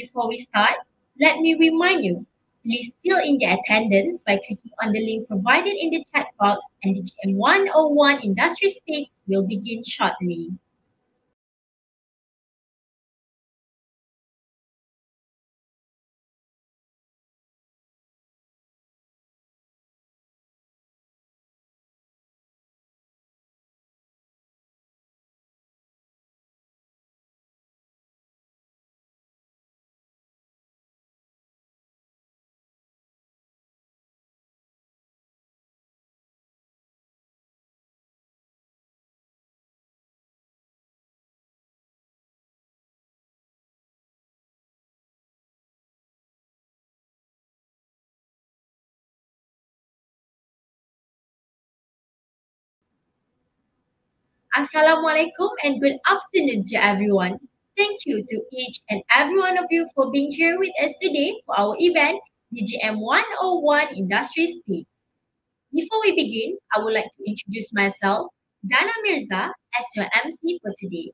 Before we start, let me remind you, please fill in the attendance by clicking on the link provided in the chat box and the GM101 Industry Speaks will begin shortly. Assalamualaikum and good afternoon to everyone. Thank you to each and every one of you for being here with us today for our event, DGM 101 Industry Speak. Before we begin, I would like to introduce myself, Dana Mirza, as your MC for today.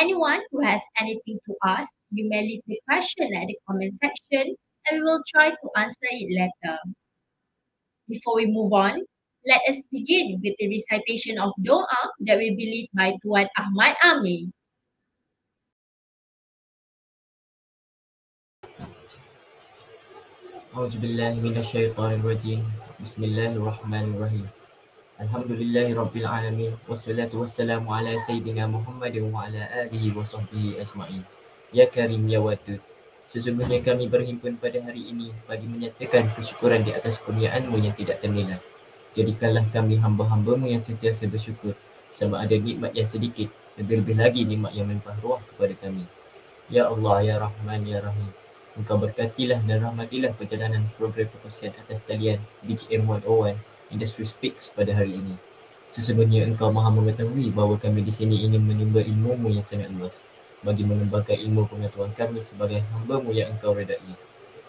Anyone who has anything to ask, you may leave the question at the comment section and we will try to answer it later. Before we move on, let us begin with the recitation of doa that will be led by Tuan Ahmad Amin. أعوذ بالله من الشيطان الرجيم بسم الله الرحمن الرحيم الحمد لله رب العالمين والصلاة والسلام على سيدنا محمد وعلى آله وصحبه أجمعين يا كريم يا ودود Sesungguhnya kami berhimpun pada hari ini bagi menyatakan kesyukuran di atas kurniaanmu yang tidak ternilai. Jadikanlah kami hamba-hambamu yang sentiasa bersyukur sama ada nikmat yang sedikit lebih-lebih lagi nikmat yang melimpah ruah kepada kami. Ya Allah, Ya Rahman, Ya Rahim. Engkau berkatilah dan rahmatilah perjalanan program perkongsian atas talian DGM101 Industry Speaks pada hari ini. Sesungguhnya engkau maha mengetahui bahawa kami di sini ingin menimba ilmu-Mu yang sangat luas bagi mengembangkan ilmu pengetahuan kami sebagai hamba-Mu yang engkau redai.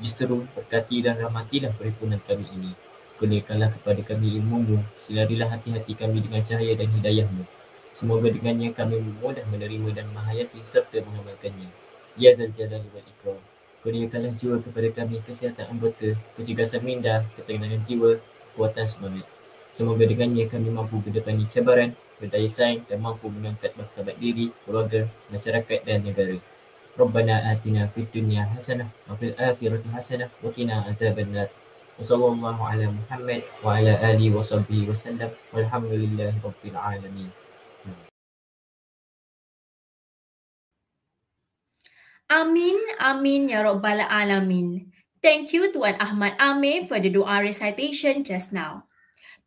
Justeru, berkati dan rahmatilah perhimpunan kami ini Kurniakanlah kepada kami ilmu-Mu, sinarilah hati-hati kami dengan cahaya dan hidayah-Mu. Semoga dengannya kami mudah menerima dan menghayati serta mengamalkannya. Ya Zaljalal wal Ikram. Kurniakanlah jiwa kepada kami kesihatan anggota, kecergasan minda, ketenangan jiwa, kekuatan semangat. Semoga dengannya kami mampu berdepani cabaran, berdaya saing dan mampu mengangkat martabat diri, keluarga, masyarakat dan negara. Rabbana atina fid dunya hasanah wa fil akhirati hasanah wa qina azabannar sallallahu ala Muhammad wa ala ali wa sahbihi wa sallam walhamdulillahi rabbil alamin Amin, amin ya rabbal alamin. Thank you Tuan Ahmad Amir for the doa recitation just now.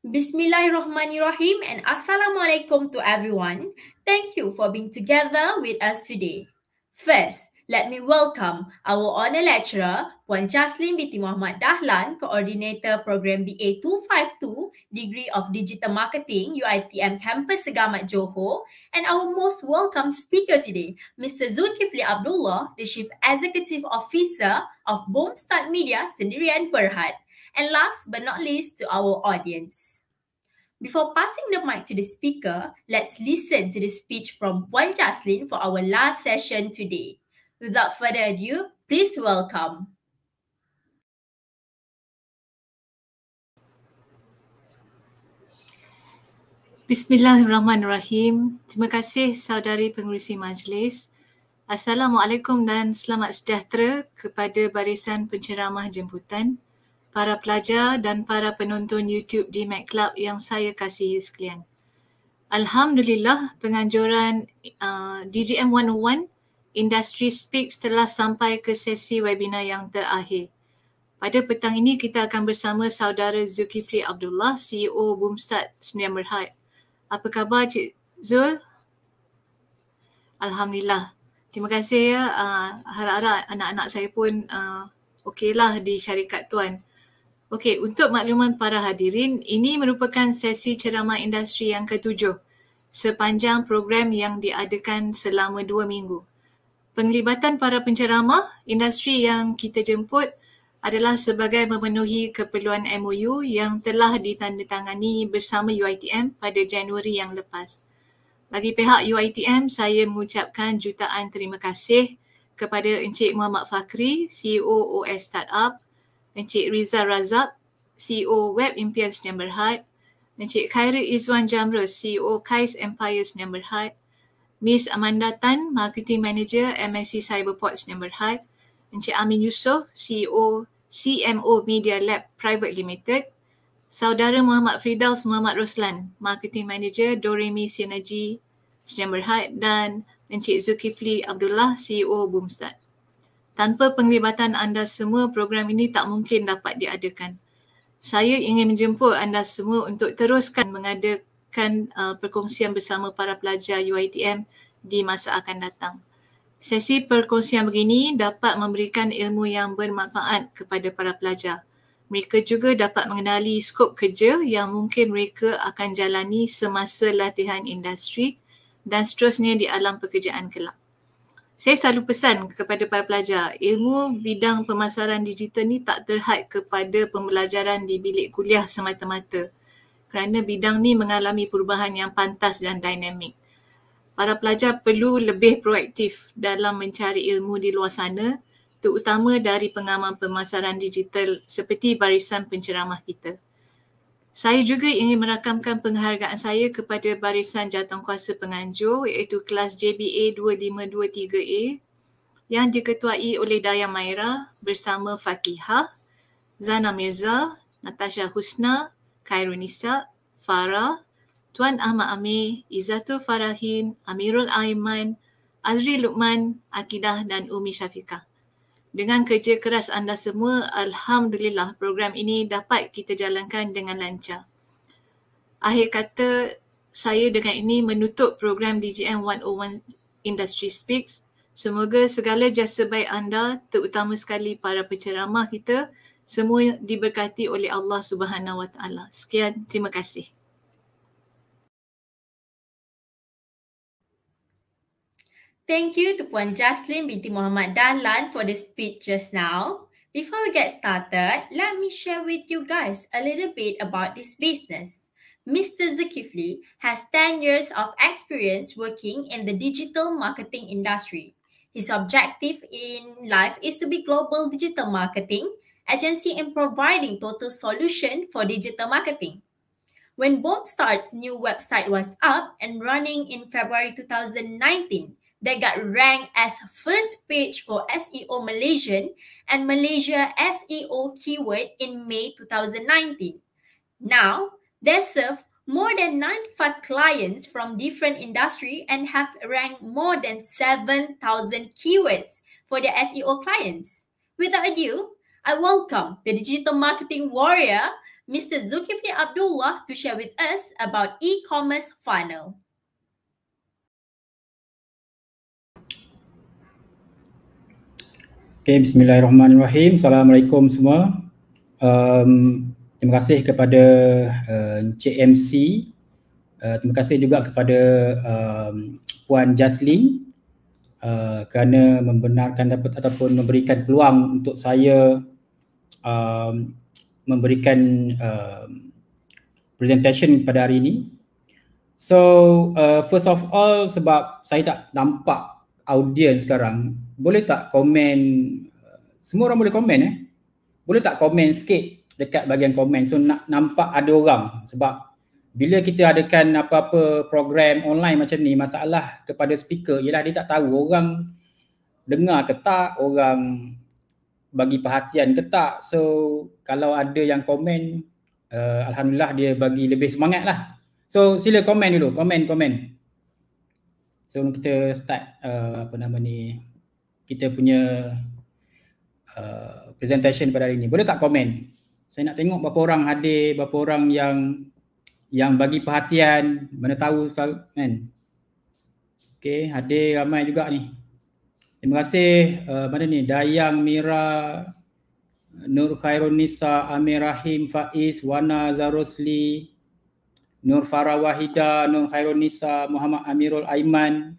Bismillahirrahmanirrahim and assalamualaikum to everyone. Thank you for being together with us today. First, let me welcome our honor lecturer, Puan Jaslin Binti Muhammad Dahlan, Coordinator Program BA252, Degree of Digital Marketing, UITM Campus Segamat Johor, and our most welcome speaker today, Mr. Zulkifli Abdullah, the Chief Executive Officer of Boomstart Media Sendirian Perhat. And last but not least, to our audience. Before passing the mic to the speaker, let's listen to the speech from Puan Jaslin for our last session today. Without further ado, please welcome. Bismillahirrahmanirrahim. Terima kasih saudari pengurusi majlis. Assalamualaikum dan selamat sejahtera kepada barisan penceramah jemputan, para pelajar dan para penonton YouTube di Mac Club yang saya kasihi sekalian. Alhamdulillah penganjuran uh, DGM 101 Industry Speaks telah sampai ke sesi webinar yang terakhir. Pada petang ini kita akan bersama saudara Zulkifli Abdullah, CEO Boomstart Sdn Bhd. Apa khabar Cik Zul? Alhamdulillah. Terima kasih ya. Uh, harap-harap anak-anak saya pun uh, ah, okeylah di syarikat tuan. Okey, untuk makluman para hadirin, ini merupakan sesi ceramah industri yang ketujuh sepanjang program yang diadakan selama dua minggu penglibatan para penceramah industri yang kita jemput adalah sebagai memenuhi keperluan MOU yang telah ditandatangani bersama UiTM pada Januari yang lepas. Bagi pihak UiTM, saya mengucapkan jutaan terima kasih kepada Encik Muhammad Fakri, CEO OS Startup, Encik Riza Razab, CEO Web Impian Senyam Berhad, Encik Khairul Izwan Jamrus, CEO KAIS Empire Senyam Berhad, Miss Amanda Tan, Marketing Manager MSC Cyberports Number Hai, Encik Amin Yusof, CEO CMO Media Lab Private Limited, Saudara Muhammad Fridaus Muhammad Roslan, Marketing Manager Doremi Synergy Sdn Berhad dan Encik Zulkifli Abdullah, CEO Boomstart. Tanpa penglibatan anda semua, program ini tak mungkin dapat diadakan. Saya ingin menjemput anda semua untuk teruskan mengadakan akan uh, perkongsian bersama para pelajar UITM di masa akan datang. Sesi perkongsian begini dapat memberikan ilmu yang bermanfaat kepada para pelajar. Mereka juga dapat mengenali skop kerja yang mungkin mereka akan jalani semasa latihan industri dan seterusnya di alam pekerjaan kelak. Saya selalu pesan kepada para pelajar, ilmu bidang pemasaran digital ni tak terhad kepada pembelajaran di bilik kuliah semata-mata kerana bidang ni mengalami perubahan yang pantas dan dinamik. Para pelajar perlu lebih proaktif dalam mencari ilmu di luar sana, terutama dari pengamal pemasaran digital seperti barisan penceramah kita. Saya juga ingin merakamkan penghargaan saya kepada barisan jawatankuasa penganjur iaitu kelas JBA 2523A yang diketuai oleh Dayang Maira bersama Fakihah, Zana Mirza, Natasha Husna, Khairunisa, Farah, Tuan Ahmad Amir, Izzatul Farahin, Amirul Aiman, Azri Luqman, Akidah dan Umi Syafiqah. Dengan kerja keras anda semua, Alhamdulillah program ini dapat kita jalankan dengan lancar. Akhir kata, saya dengan ini menutup program DGM 101 Industry Speaks. Semoga segala jasa baik anda, terutama sekali para penceramah kita, semua diberkati oleh Allah Subhanahu wa taala. Sekian, terima kasih. Thank you to Puan Jaslin binti Muhammad Dahlan for the speech just now. Before we get started, let me share with you guys a little bit about this business. Mr. Zukifli has 10 years of experience working in the digital marketing industry. His objective in life is to be global digital marketing agency in providing total solution for digital marketing. When Boomstart's new website was up and running in February 2019, that got ranked as first page for SEO Malaysian and Malaysia SEO keyword in May 2019. Now, they serve more than 95 clients from different industry and have ranked more than 7,000 keywords for their SEO clients. Without ado, I welcome the digital marketing warrior, Mr. Zulkifli Abdullah, to share with us about e-commerce funnel. Okay, Bismillahirrahmanirrahim. Assalamualaikum semua. Um, terima kasih kepada uh, CMC. Uh, terima kasih juga kepada um, Puan Jaslin uh, kerana membenarkan dapat ataupun memberikan peluang untuk saya um, memberikan um, presentation pada hari ini. So uh, first of all sebab saya tak nampak audience sekarang, boleh tak komen? Uh, semua orang boleh komen eh? Boleh tak komen sikit dekat bahagian komen so nak nampak ada orang sebab bila kita adakan apa-apa program online macam ni masalah kepada speaker ialah dia tak tahu orang dengar ke tak, orang bagi perhatian ke tak so kalau ada yang komen uh, alhamdulillah dia bagi lebih semangat lah so sila komen dulu komen komen so kita start uh, apa nama ni kita punya uh, presentation pada hari ni boleh tak komen saya nak tengok berapa orang hadir berapa orang yang yang bagi perhatian mana tahu kan Okay, hadir ramai juga ni. Terima kasih uh, mana ni Dayang Mira Nur Khairun Nisa Amir Rahim Faiz Wana Zarosli Nur Farah Wahida Nur Khairun Nisa Muhammad Amirul Aiman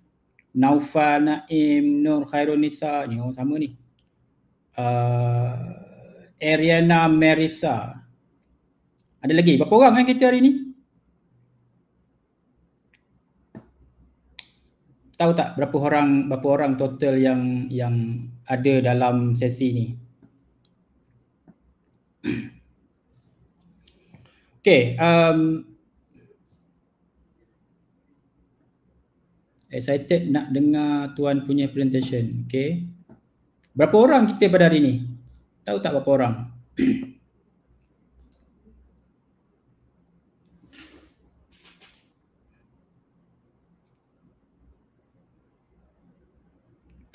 Naufa Naim Nur Khairun Nisa ni orang sama ni uh, Ariana Merisa ada lagi berapa orang kan kita hari ni tahu tak berapa orang berapa orang total yang yang ada dalam sesi ni? Okay, um, excited nak dengar tuan punya presentation. Okay, berapa orang kita pada hari ni? Tahu tak berapa orang?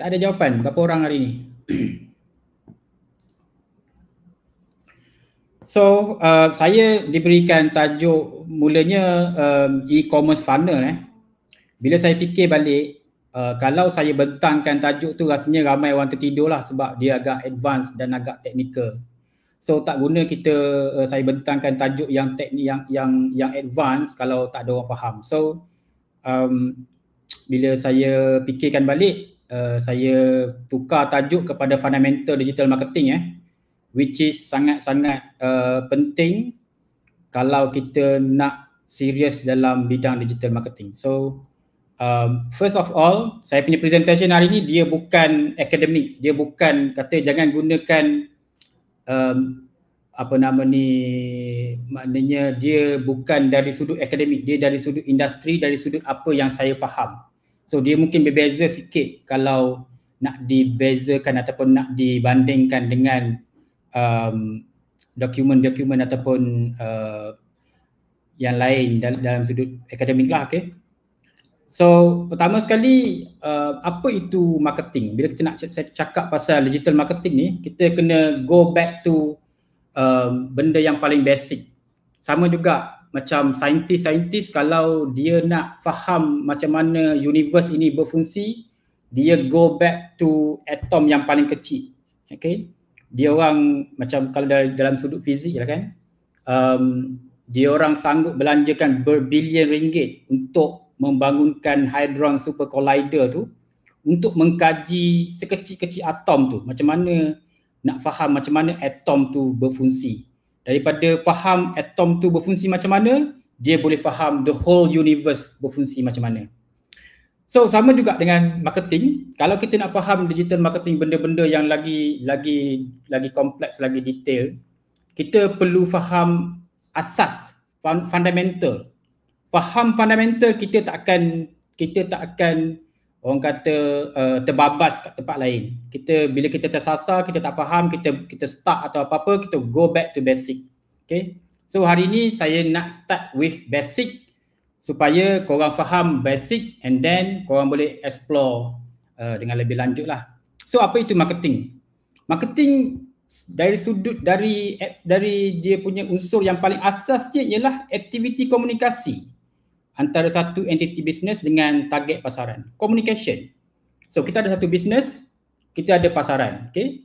Tak ada jawapan berapa orang hari ni. So uh, saya diberikan tajuk mulanya um, e-commerce funnel eh. Bila saya fikir balik uh, kalau saya bentangkan tajuk tu rasanya ramai orang tertidur lah sebab dia agak advance dan agak teknikal. So tak guna kita uh, saya bentangkan tajuk yang teknik yang yang yang advance kalau tak ada orang faham. So um, bila saya fikirkan balik Eh, saya tukar tajuk kepada fundamental digital marketing eh which is sangat-sangat uh, penting kalau kita nak serius dalam bidang digital marketing. So um first of all, saya punya presentation hari ni dia bukan akademik, dia bukan kata jangan gunakan um apa nama ni maknanya dia bukan dari sudut akademik dia dari sudut industri dari sudut apa yang saya faham So dia mungkin berbeza sikit kalau nak dibezakan ataupun nak dibandingkan dengan um, dokumen-dokumen ataupun uh, yang lain dalam, dalam sudut akademik lah okay. So pertama sekali uh, apa itu marketing? Bila kita nak cakap pasal digital marketing ni kita kena go back to um, benda yang paling basic. Sama juga macam saintis-saintis kalau dia nak faham macam mana universe ini berfungsi dia go back to atom yang paling kecil okay dia orang macam kalau dari dalam sudut fizik lah kan um, dia orang sanggup belanjakan berbilion ringgit untuk membangunkan hadron super collider tu untuk mengkaji sekecil-kecil atom tu macam mana nak faham macam mana atom tu berfungsi daripada faham atom tu berfungsi macam mana dia boleh faham the whole universe berfungsi macam mana so sama juga dengan marketing kalau kita nak faham digital marketing benda-benda yang lagi lagi lagi kompleks lagi detail kita perlu faham asas fundamental faham fundamental kita tak akan kita tak akan orang kata uh, terbabas kat tempat lain. Kita bila kita tersasar, kita tak faham, kita kita stuck atau apa-apa, kita go back to basic. Okay. So hari ni saya nak start with basic supaya korang faham basic and then korang boleh explore uh, dengan lebih lanjut lah. So apa itu marketing? Marketing dari sudut dari dari dia punya unsur yang paling asas dia ialah aktiviti komunikasi antara satu entiti bisnes dengan target pasaran. Communication. So kita ada satu bisnes, kita ada pasaran. Okay.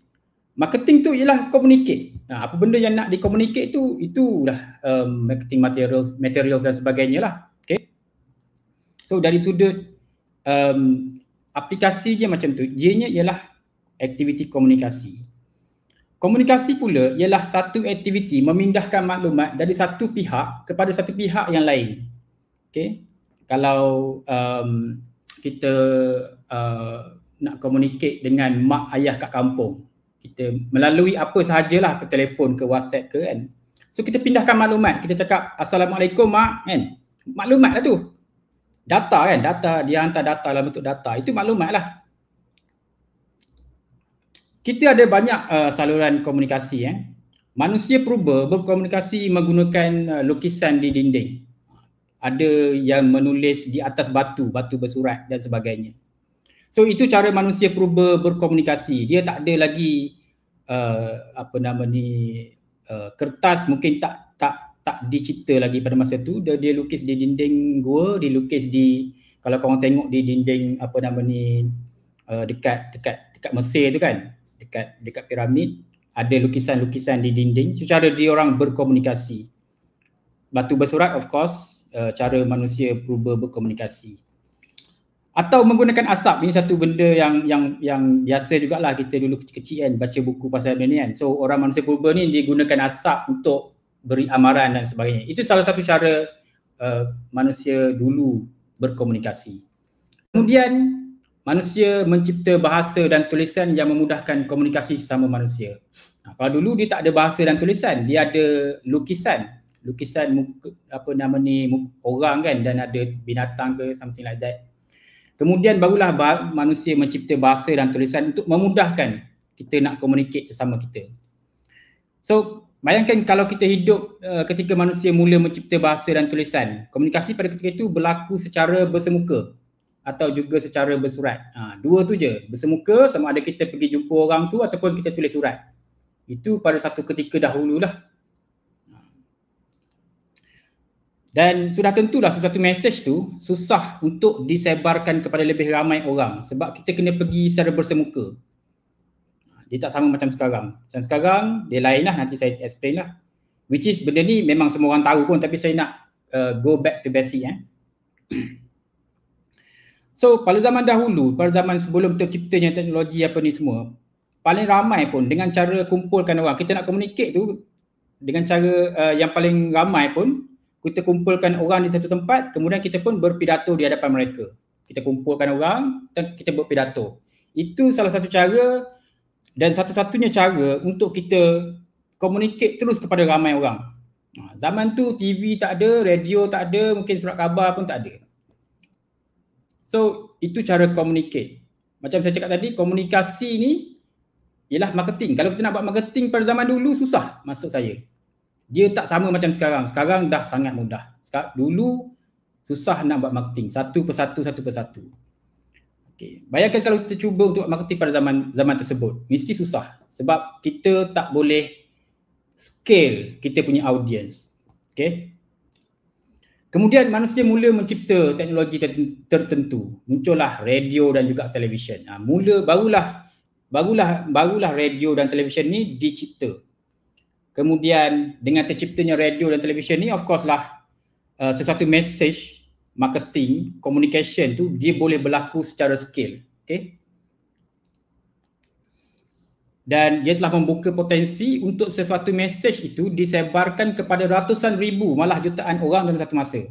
Marketing tu ialah communicate. Nah, apa benda yang nak dikomunikate tu, itulah um, marketing materials, materials dan sebagainya lah. Okay. So dari sudut um, aplikasi je macam tu, J nya ialah aktiviti komunikasi. Komunikasi pula ialah satu aktiviti memindahkan maklumat dari satu pihak kepada satu pihak yang lain. Okay. Kalau um, kita uh, nak communicate dengan mak ayah kat kampung, kita melalui apa sahajalah ke telefon ke WhatsApp ke kan. So kita pindahkan maklumat. Kita cakap Assalamualaikum mak kan. Maklumat lah tu. Data kan. Data. Dia hantar data dalam bentuk data. Itu maklumat lah. Kita ada banyak uh, saluran komunikasi. Eh. Manusia purba berkomunikasi menggunakan uh, lukisan di dinding ada yang menulis di atas batu, batu bersurat dan sebagainya. So itu cara manusia purba berkomunikasi. Dia tak ada lagi uh, apa nama ni uh, kertas mungkin tak tak tak dicipta lagi pada masa tu. Dia, dia lukis di dinding gua, dia lukis di kalau kau tengok di dinding apa nama ni uh, dekat dekat dekat Mesir tu kan, dekat dekat piramid ada lukisan-lukisan di dinding. So, cara dia orang berkomunikasi. Batu bersurat of course uh, cara manusia cuba berkomunikasi atau menggunakan asap ini satu benda yang yang yang biasa jugalah kita dulu kecil-kecil kan baca buku pasal benda ni kan so orang manusia purba ni dia gunakan asap untuk beri amaran dan sebagainya itu salah satu cara uh, manusia dulu berkomunikasi kemudian manusia mencipta bahasa dan tulisan yang memudahkan komunikasi sesama manusia nah, kalau dulu dia tak ada bahasa dan tulisan dia ada lukisan lukisan muka, apa nama ni orang kan dan ada binatang ke something like that. Kemudian barulah manusia mencipta bahasa dan tulisan untuk memudahkan kita nak communicate sesama kita. So bayangkan kalau kita hidup uh, ketika manusia mula mencipta bahasa dan tulisan, komunikasi pada ketika itu berlaku secara bersemuka atau juga secara bersurat. Ha, dua tu je, bersemuka sama ada kita pergi jumpa orang tu ataupun kita tulis surat. Itu pada satu ketika dahulu lah Dan sudah tentulah sesuatu mesej tu susah untuk disebarkan kepada lebih ramai orang sebab kita kena pergi secara bersemuka. Dia tak sama macam sekarang. Macam sekarang dia lain lah nanti saya explain lah. Which is benda ni memang semua orang tahu pun tapi saya nak uh, go back to basic eh. So pada zaman dahulu, pada zaman sebelum terciptanya teknologi apa ni semua, paling ramai pun dengan cara kumpulkan orang. Kita nak communicate tu dengan cara uh, yang paling ramai pun kita kumpulkan orang di satu tempat kemudian kita pun berpidato di hadapan mereka kita kumpulkan orang kita berpidato itu salah satu cara dan satu-satunya cara untuk kita communicate terus kepada ramai orang ha, zaman tu TV tak ada radio tak ada mungkin surat khabar pun tak ada so itu cara communicate macam saya cakap tadi komunikasi ni ialah marketing kalau kita nak buat marketing pada zaman dulu susah maksud saya dia tak sama macam sekarang. Sekarang dah sangat mudah. Sekarang, dulu susah nak buat marketing satu persatu satu persatu. Okay, bayangkan kalau kita cuba untuk buat marketing pada zaman zaman tersebut, mesti susah sebab kita tak boleh scale kita punya audience. Okay. Kemudian manusia mula mencipta teknologi tertentu. Muncullah radio dan juga televisyen. Ha, mula barulah barulah barulah radio dan televisyen ni dicipta. Kemudian dengan terciptanya radio dan televisyen ni of course lah uh, sesuatu message marketing, communication tu dia boleh berlaku secara scale. Okay. Dan dia telah membuka potensi untuk sesuatu message itu disebarkan kepada ratusan ribu malah jutaan orang dalam satu masa.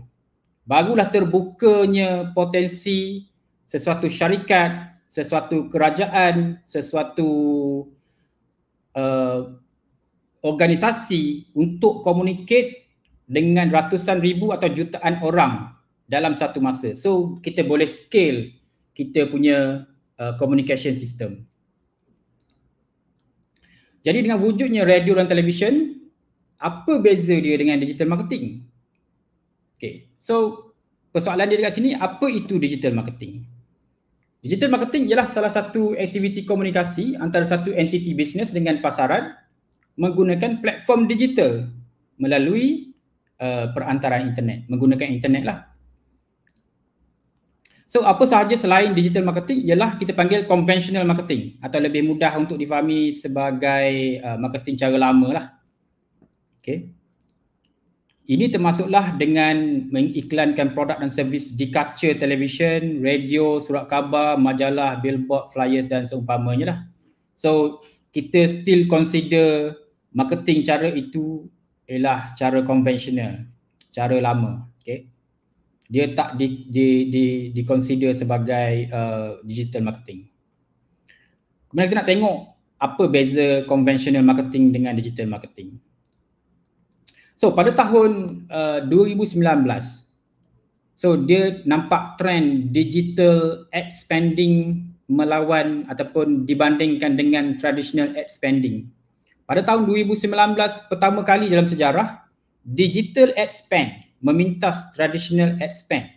Barulah terbukanya potensi sesuatu syarikat, sesuatu kerajaan, sesuatu uh, organisasi untuk communicate dengan ratusan ribu atau jutaan orang dalam satu masa. So kita boleh scale kita punya uh, communication system. Jadi dengan wujudnya radio dan televisyen, apa beza dia dengan digital marketing? Okay, so persoalan dia dekat sini, apa itu digital marketing? Digital marketing ialah salah satu aktiviti komunikasi antara satu entiti bisnes dengan pasaran menggunakan platform digital melalui uh, perantaraan internet, menggunakan internet lah. So apa sahaja selain digital marketing ialah kita panggil conventional marketing atau lebih mudah untuk difahami sebagai uh, marketing cara lama lah. Okay. Ini termasuklah dengan mengiklankan produk dan servis di kaca televisyen, radio, surat khabar, majalah, billboard, flyers dan seumpamanya lah. So kita still consider marketing cara itu ialah cara konvensional, cara lama. Okay. Dia tak di, di, di, di consider sebagai uh, digital marketing. Kemudian kita nak tengok apa beza konvensional marketing dengan digital marketing. So pada tahun uh, 2019, so dia nampak trend digital ad spending melawan ataupun dibandingkan dengan traditional ad spending. Pada tahun 2019 pertama kali dalam sejarah digital ad spend memintas traditional ad spend.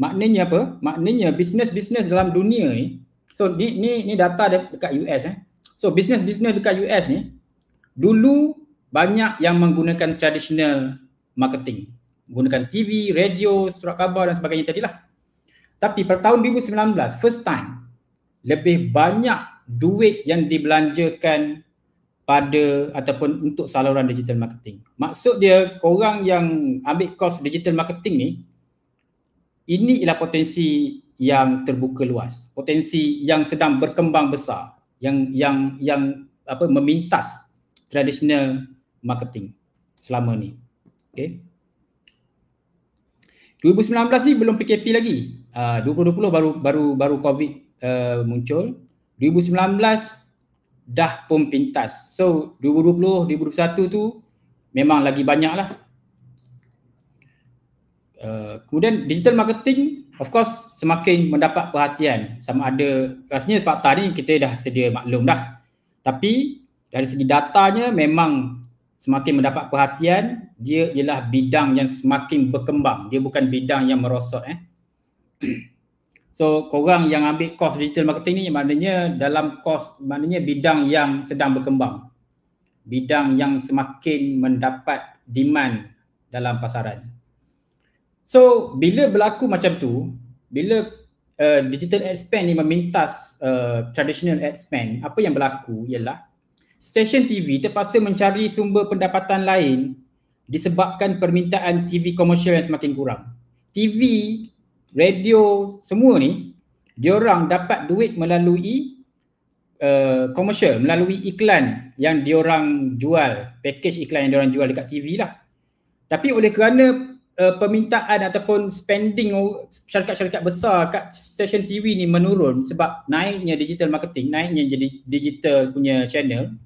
Maknanya apa? Maknanya bisnes-bisnes dalam dunia ni so ni ni, ni data dekat US eh. So bisnes-bisnes dekat US ni dulu banyak yang menggunakan traditional marketing. menggunakan TV, radio, surat khabar dan sebagainya tadi lah. Tapi pada tahun 2019 first time lebih banyak duit yang dibelanjakan pada ataupun untuk saluran digital marketing. Maksud dia korang yang ambil kos digital marketing ni ini ialah potensi yang terbuka luas, potensi yang sedang berkembang besar, yang yang yang apa memintas traditional marketing selama ni. Okey. 2019 ni belum PKP lagi. Ah, uh, 2020 baru baru baru COVID uh, muncul. 2019 dah pun pintas. So 2020, 2021 tu memang lagi banyak lah. Uh, kemudian digital marketing of course semakin mendapat perhatian sama ada rasanya fakta ni kita dah sedia maklum dah. Tapi dari segi datanya memang semakin mendapat perhatian dia ialah bidang yang semakin berkembang. Dia bukan bidang yang merosot eh. So korang yang ambil course digital marketing ni maknanya dalam course maknanya bidang yang sedang berkembang. Bidang yang semakin mendapat demand dalam pasaran. So bila berlaku macam tu, bila uh, digital ad spend ni memintas uh, traditional ad spend, apa yang berlaku ialah stesen TV terpaksa mencari sumber pendapatan lain disebabkan permintaan TV komersial yang semakin kurang. TV radio semua ni dia orang dapat duit melalui komersial uh, melalui iklan yang dia orang jual package iklan yang dia orang jual dekat TV lah tapi oleh kerana uh, permintaan ataupun spending syarikat-syarikat besar kat stesen TV ni menurun sebab naiknya digital marketing naiknya jadi digital punya channel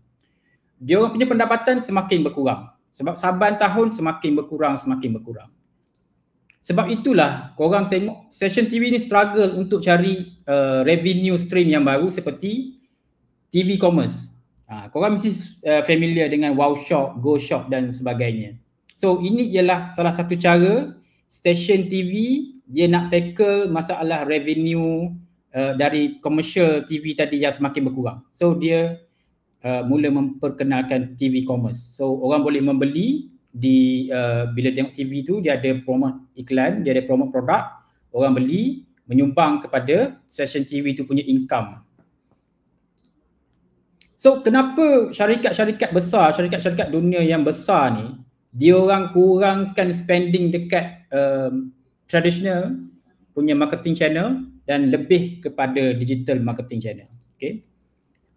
dia punya pendapatan semakin berkurang sebab saban tahun semakin berkurang semakin berkurang sebab itulah korang tengok session TV ni struggle untuk cari uh, revenue stream yang baru seperti TV commerce. Ha, korang mesti uh, familiar dengan wow shop, go shop dan sebagainya. So ini ialah salah satu cara station TV dia nak tackle masalah revenue uh, dari commercial TV tadi yang semakin berkurang. So dia uh, mula memperkenalkan TV commerce. So orang boleh membeli di uh, bila tengok TV tu dia ada promote iklan, dia ada promote produk, orang beli menyumbang kepada session TV tu punya income. So kenapa syarikat-syarikat besar, syarikat-syarikat dunia yang besar ni dia orang kurangkan spending dekat um, traditional punya marketing channel dan lebih kepada digital marketing channel. Okay.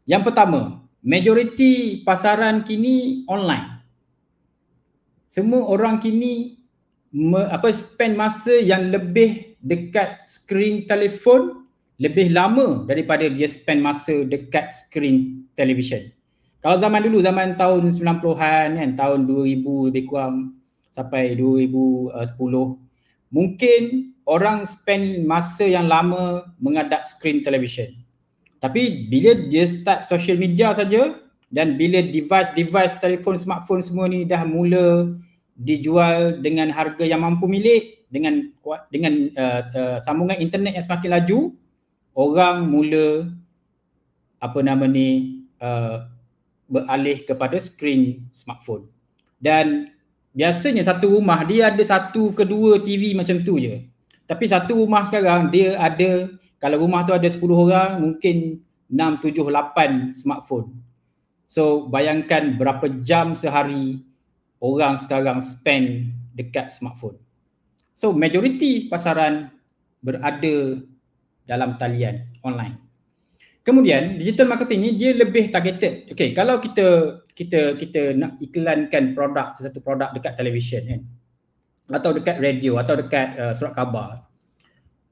Yang pertama, majoriti pasaran kini online semua orang kini me, apa spend masa yang lebih dekat skrin telefon lebih lama daripada dia spend masa dekat skrin televisyen. Kalau zaman dulu zaman tahun 90-an kan tahun 2000 lebih kurang sampai 2010 eh, mungkin orang spend masa yang lama mengadap skrin televisyen. Tapi bila dia start social media saja dan bila device-device telefon smartphone semua ni dah mula dijual dengan harga yang mampu milik dengan dengan uh, uh, sambungan internet yang semakin laju orang mula apa nama ni uh, beralih kepada screen smartphone dan biasanya satu rumah dia ada satu kedua TV macam tu je tapi satu rumah sekarang dia ada kalau rumah tu ada 10 orang mungkin 6 7 8 smartphone So bayangkan berapa jam sehari orang sekarang spend dekat smartphone. So majoriti pasaran berada dalam talian online. Kemudian digital marketing ni dia lebih targeted. Okay, kalau kita kita kita nak iklankan produk sesuatu produk dekat televisyen kan atau dekat radio atau dekat uh, surat khabar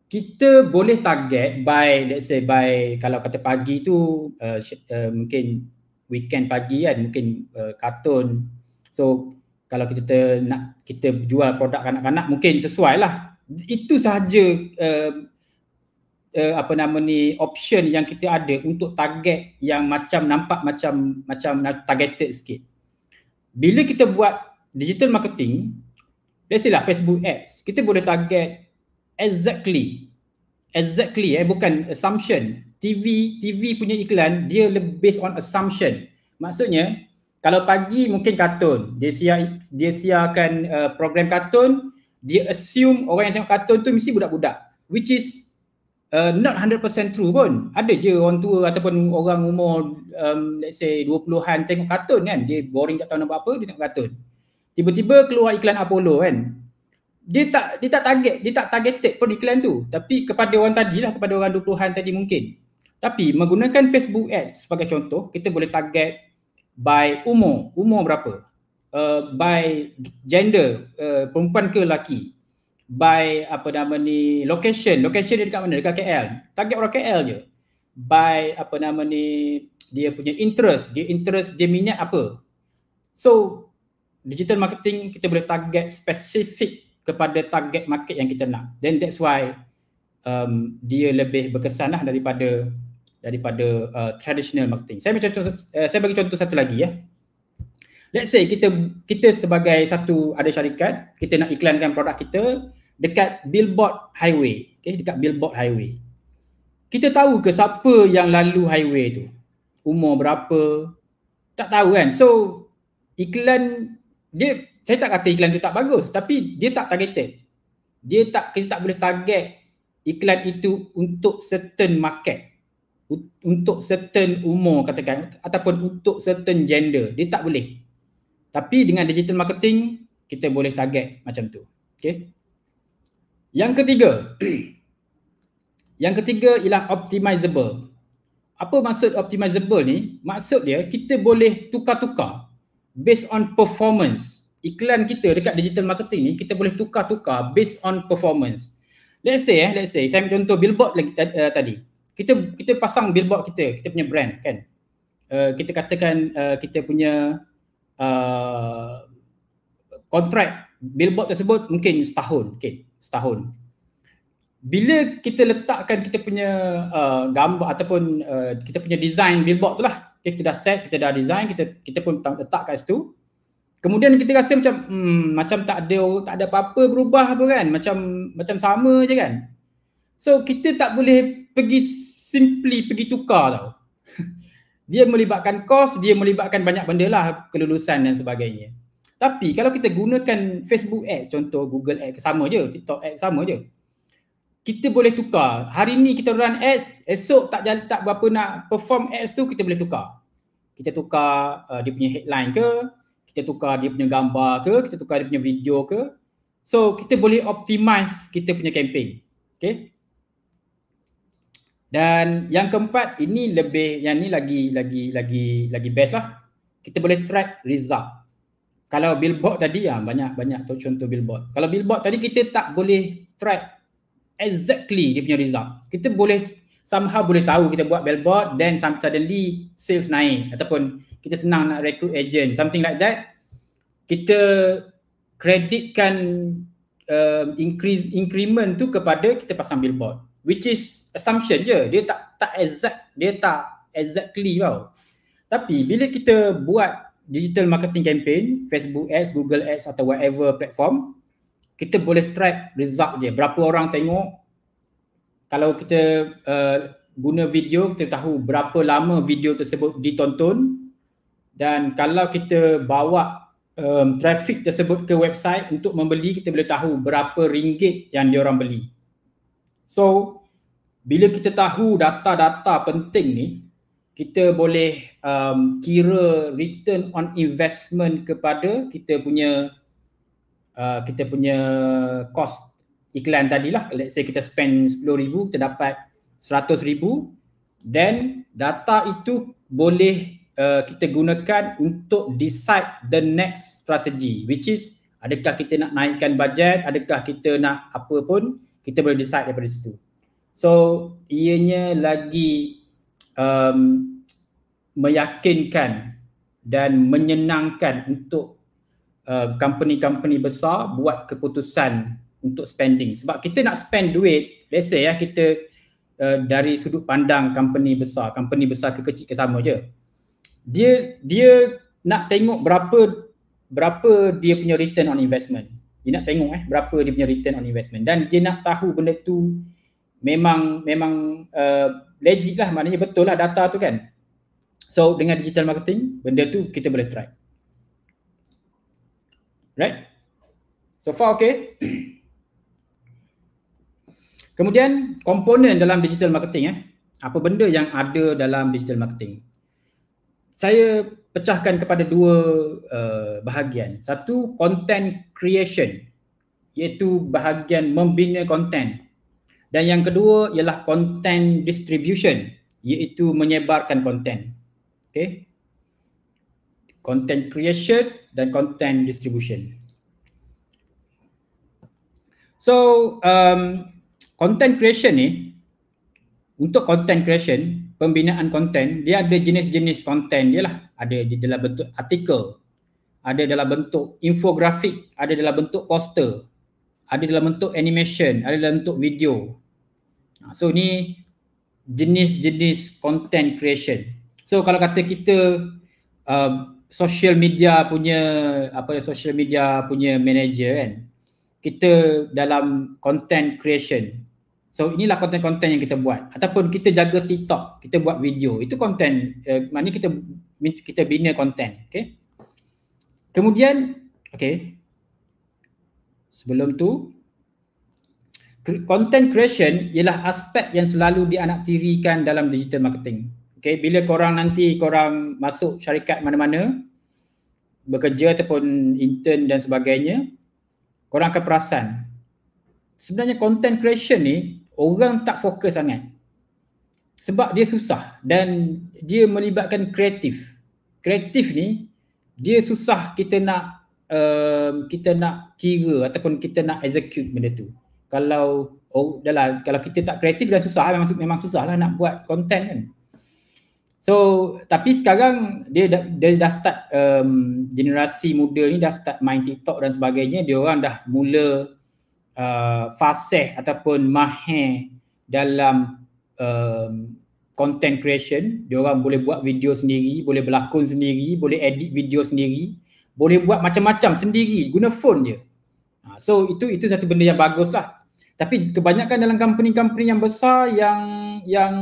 kita boleh target by let's say by kalau kata pagi tu uh, uh, mungkin weekend pagi kan mungkin uh, kartun so kalau kita nak kita jual produk kanak-kanak mungkin sesuai lah itu sahaja uh, uh, apa nama ni option yang kita ada untuk target yang macam nampak macam macam targeted sikit bila kita buat digital marketing let's say lah Facebook ads kita boleh target exactly exactly eh bukan assumption TV TV punya iklan dia lebih based on assumption. Maksudnya kalau pagi mungkin kartun, dia siar dia siarkan uh, program kartun, dia assume orang yang tengok kartun tu mesti budak-budak which is uh, not 100% true pun. Ada je orang tua ataupun orang umur um, let's say 20-an tengok kartun kan, dia boring tak tahu nak buat apa, dia tengok kartun. Tiba-tiba keluar iklan Apollo kan. Dia tak dia tak target, dia tak targeted pun iklan tu. Tapi kepada orang tadilah kepada orang 20-an tadi mungkin. Tapi menggunakan Facebook Ads sebagai contoh, kita boleh target by umur, umur berapa? Uh, by gender, uh, perempuan ke lelaki? By apa nama ni, location, location dia dekat mana? Dekat KL. Target orang KL je. By apa nama ni, dia punya interest, dia interest, dia minat apa? So, digital marketing kita boleh target specific kepada target market yang kita nak. Then that's why um, dia lebih berkesan lah daripada daripada uh, traditional marketing. Saya bagi contoh, uh, saya bagi contoh satu lagi ya. Let's say kita kita sebagai satu ada syarikat, kita nak iklankan produk kita dekat billboard highway, okey, dekat billboard highway. Kita tahu ke siapa yang lalu highway tu? Umur berapa? Tak tahu kan. So iklan dia saya tak kata iklan tu tak bagus, tapi dia tak targeted. Dia tak kita tak boleh target iklan itu untuk certain market untuk certain umur katakan ataupun untuk certain gender dia tak boleh tapi dengan digital marketing kita boleh target macam tu okey yang ketiga yang ketiga ialah optimizable apa maksud optimizable ni maksud dia kita boleh tukar-tukar based on performance iklan kita dekat digital marketing ni kita boleh tukar-tukar based on performance let's say eh let's say saya contoh billboard lagi uh, tadi kita kita pasang billboard kita kita punya brand kan uh, kita katakan uh, kita punya uh, eh, kontrak billboard tersebut mungkin setahun okey setahun bila kita letakkan kita punya uh, gambar ataupun uh, kita punya design billboard tu lah okay, kita dah set kita dah design kita kita pun letak kat situ kemudian kita rasa macam hmm, macam tak ada tak ada apa-apa berubah apa kan macam macam sama je kan so kita tak boleh pergi simply pergi tukar tau. Dia melibatkan kos, dia melibatkan banyak benda lah kelulusan dan sebagainya. Tapi kalau kita gunakan Facebook Ads contoh Google Ads sama je, TikTok Ads sama je. Kita boleh tukar. Hari ni kita run Ads, esok tak tak berapa nak perform Ads tu kita boleh tukar. Kita tukar uh, dia punya headline ke, kita tukar dia punya gambar ke, kita tukar dia punya video ke. So kita boleh optimize kita punya campaign. Okay. Dan yang keempat ini lebih yang ni lagi lagi lagi lagi best lah. Kita boleh track result. Kalau billboard tadi ya banyak banyak contoh billboard. Kalau billboard tadi kita tak boleh track exactly dia punya result. Kita boleh somehow boleh tahu kita buat billboard then suddenly sales naik ataupun kita senang nak recruit agent something like that. Kita kreditkan uh, increase increment tu kepada kita pasang billboard which is assumption je dia tak tak exact dia tak exactly tau tapi bila kita buat digital marketing campaign Facebook ads Google ads atau whatever platform kita boleh track result dia berapa orang tengok kalau kita uh, guna video kita tahu berapa lama video tersebut ditonton dan kalau kita bawa um, traffic tersebut ke website untuk membeli kita boleh tahu berapa ringgit yang dia orang beli So bila kita tahu data-data penting ni, kita boleh um, kira return on investment kepada kita punya uh, kita punya cost iklan tadilah. Let's say kita spend 10,000 kita dapat 100,000 then data itu boleh uh, kita gunakan untuk decide the next strategy which is adakah kita nak naikkan budget, adakah kita nak apa pun kita boleh decide daripada situ. So ianya lagi um, meyakinkan dan menyenangkan untuk uh, company-company besar buat keputusan untuk spending. Sebab kita nak spend duit, let's say ya, kita uh, dari sudut pandang company besar, company besar ke kecil ke sama je. Dia dia nak tengok berapa berapa dia punya return on investment dia nak tengok eh berapa dia punya return on investment dan dia nak tahu benda tu memang memang uh, legit lah maknanya betul lah data tu kan so dengan digital marketing benda tu kita boleh try right so far okay kemudian komponen dalam digital marketing eh apa benda yang ada dalam digital marketing saya pecahkan kepada dua uh, bahagian. Satu content creation iaitu bahagian membina content dan yang kedua ialah content distribution iaitu menyebarkan content. Okay. Content creation dan content distribution. So, um, content creation ni untuk content creation pembinaan konten, dia ada jenis-jenis konten dia lah. Ada dalam bentuk artikel, ada dalam bentuk infografik, ada dalam bentuk poster, ada dalam bentuk animation, ada dalam bentuk video. Ha, so ni jenis-jenis content creation. So kalau kata kita uh, social media punya apa social media punya manager kan kita dalam content creation So inilah konten-konten yang kita buat ataupun kita jaga TikTok, kita buat video. Itu konten uh, maknanya kita kita bina konten, okey. Kemudian okey. Sebelum tu content creation ialah aspek yang selalu dianak tirikan dalam digital marketing. Okey, bila korang nanti korang masuk syarikat mana-mana bekerja ataupun intern dan sebagainya, korang akan perasan sebenarnya content creation ni orang tak fokus sangat sebab dia susah dan dia melibatkan kreatif kreatif ni dia susah kita nak um, kita nak kira ataupun kita nak execute benda tu kalau oh, dalam kalau kita tak kreatif dah susah memang memang susahlah nak buat content kan so tapi sekarang dia dah, dia dah start um, generasi muda ni dah start main TikTok dan sebagainya dia orang dah mula uh, fasih ataupun mahir dalam um, content creation, dia orang boleh buat video sendiri, boleh berlakon sendiri, boleh edit video sendiri, boleh buat macam-macam sendiri guna phone je. Ha, so itu itu satu benda yang bagus lah. Tapi kebanyakan dalam company-company yang besar yang yang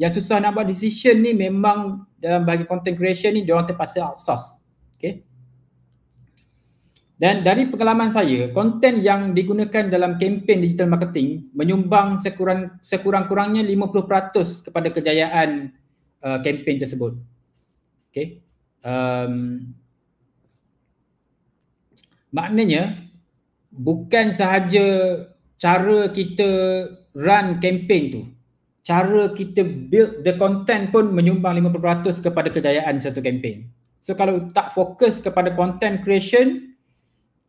yang susah nak buat decision ni memang dalam bagi content creation ni dia orang terpaksa outsource. Okay. Dan dari pengalaman saya, konten yang digunakan dalam kempen digital marketing menyumbang sekurang, sekurang-kurangnya 50% kepada kejayaan uh, kempen tersebut. Okay. Um, maknanya, bukan sahaja cara kita run kempen tu, cara kita build the content pun menyumbang 50% kepada kejayaan satu kempen. So kalau tak fokus kepada content creation,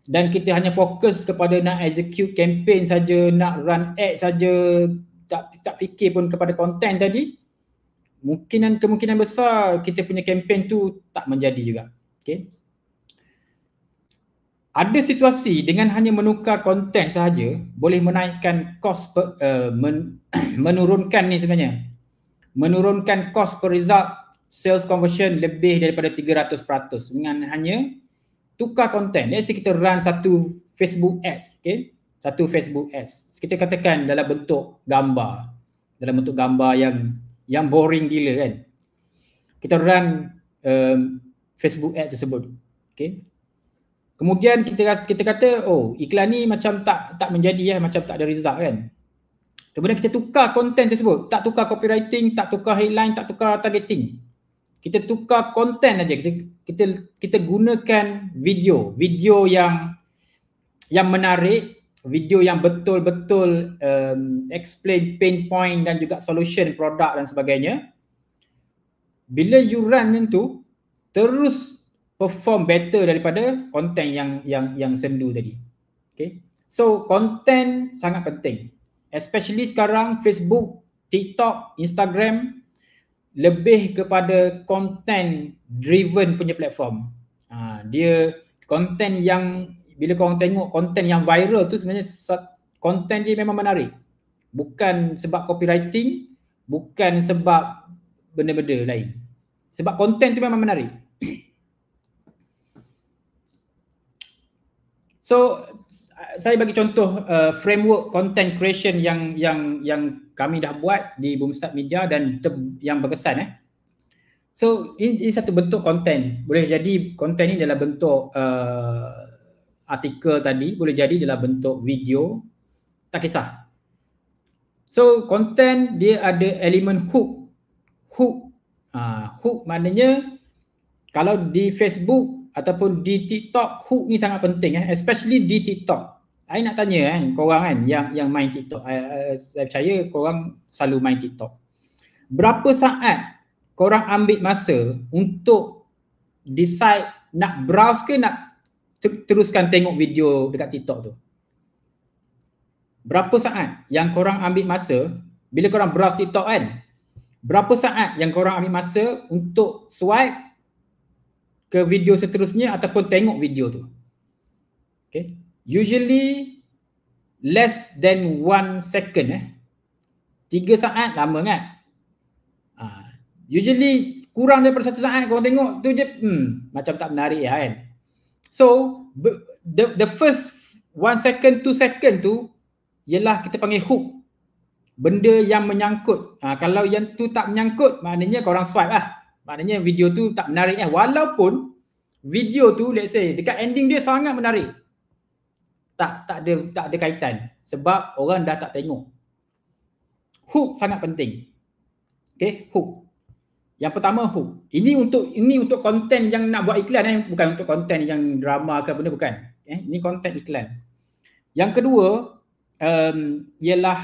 dan kita hanya fokus kepada nak execute campaign saja nak run ad saja tak tak fikir pun kepada content tadi mungkinan kemungkinan besar kita punya campaign tu tak menjadi juga okey ada situasi dengan hanya menukar konten sahaja boleh menaikkan kos per, uh, men, menurunkan ni sebenarnya menurunkan kos per result sales conversion lebih daripada 300% dengan hanya tukar konten. Let's say kita run satu Facebook ads, okay? Satu Facebook ads. Kita katakan dalam bentuk gambar. Dalam bentuk gambar yang yang boring gila kan. Kita run um, Facebook ads tersebut. Okay. Kemudian kita kita kata, oh iklan ni macam tak tak menjadi ya, macam tak ada result kan. Kemudian kita tukar konten tersebut. Tak tukar copywriting, tak tukar headline, tak tukar targeting kita tukar konten aja kita kita kita gunakan video video yang yang menarik video yang betul-betul um, explain pain point dan juga solution produk dan sebagainya bila you run tu terus perform better daripada konten yang yang yang sendu tadi okay so konten sangat penting especially sekarang Facebook TikTok Instagram lebih kepada content driven punya platform. Ha, dia content yang bila kau tengok content yang viral tu sebenarnya content dia memang menarik. Bukan sebab copywriting, bukan sebab benda-benda lain. Sebab content tu memang menarik. So saya bagi contoh uh, framework content creation yang yang yang kami dah buat di Boomstart Media dan yang berkesan eh. So ini, ini satu bentuk konten. Boleh jadi konten ini dalam bentuk uh, artikel tadi, boleh jadi dalam bentuk video. Tak kisah. So konten dia ada elemen hook. Hook. Uh, hook maknanya kalau di Facebook ataupun di TikTok hook ni sangat penting eh especially di TikTok saya nak tanya kan korang kan yang yang main TikTok. I, eh, I, eh, saya percaya korang selalu main TikTok. Berapa saat korang ambil masa untuk decide nak browse ke nak teruskan tengok video dekat TikTok tu? Berapa saat yang korang ambil masa bila korang browse TikTok kan? Berapa saat yang korang ambil masa untuk swipe ke video seterusnya ataupun tengok video tu? Okay usually less than one second eh. Tiga saat lama kan? Ha. usually kurang daripada satu saat kau tengok tu je hmm, macam tak menarik lah kan? So the the first one second two second tu ialah kita panggil hook benda yang menyangkut. Ha, kalau yang tu tak menyangkut, maknanya kau orang swipe lah. Maknanya video tu tak menarik eh. Walaupun video tu let's say dekat ending dia sangat menarik tak tak ada tak ada kaitan sebab orang dah tak tengok. Hook sangat penting. Okay, hook. Yang pertama hook. Ini untuk ini untuk konten yang nak buat iklan eh bukan untuk konten yang drama ke benda bukan. Eh ini konten iklan. Yang kedua um, ialah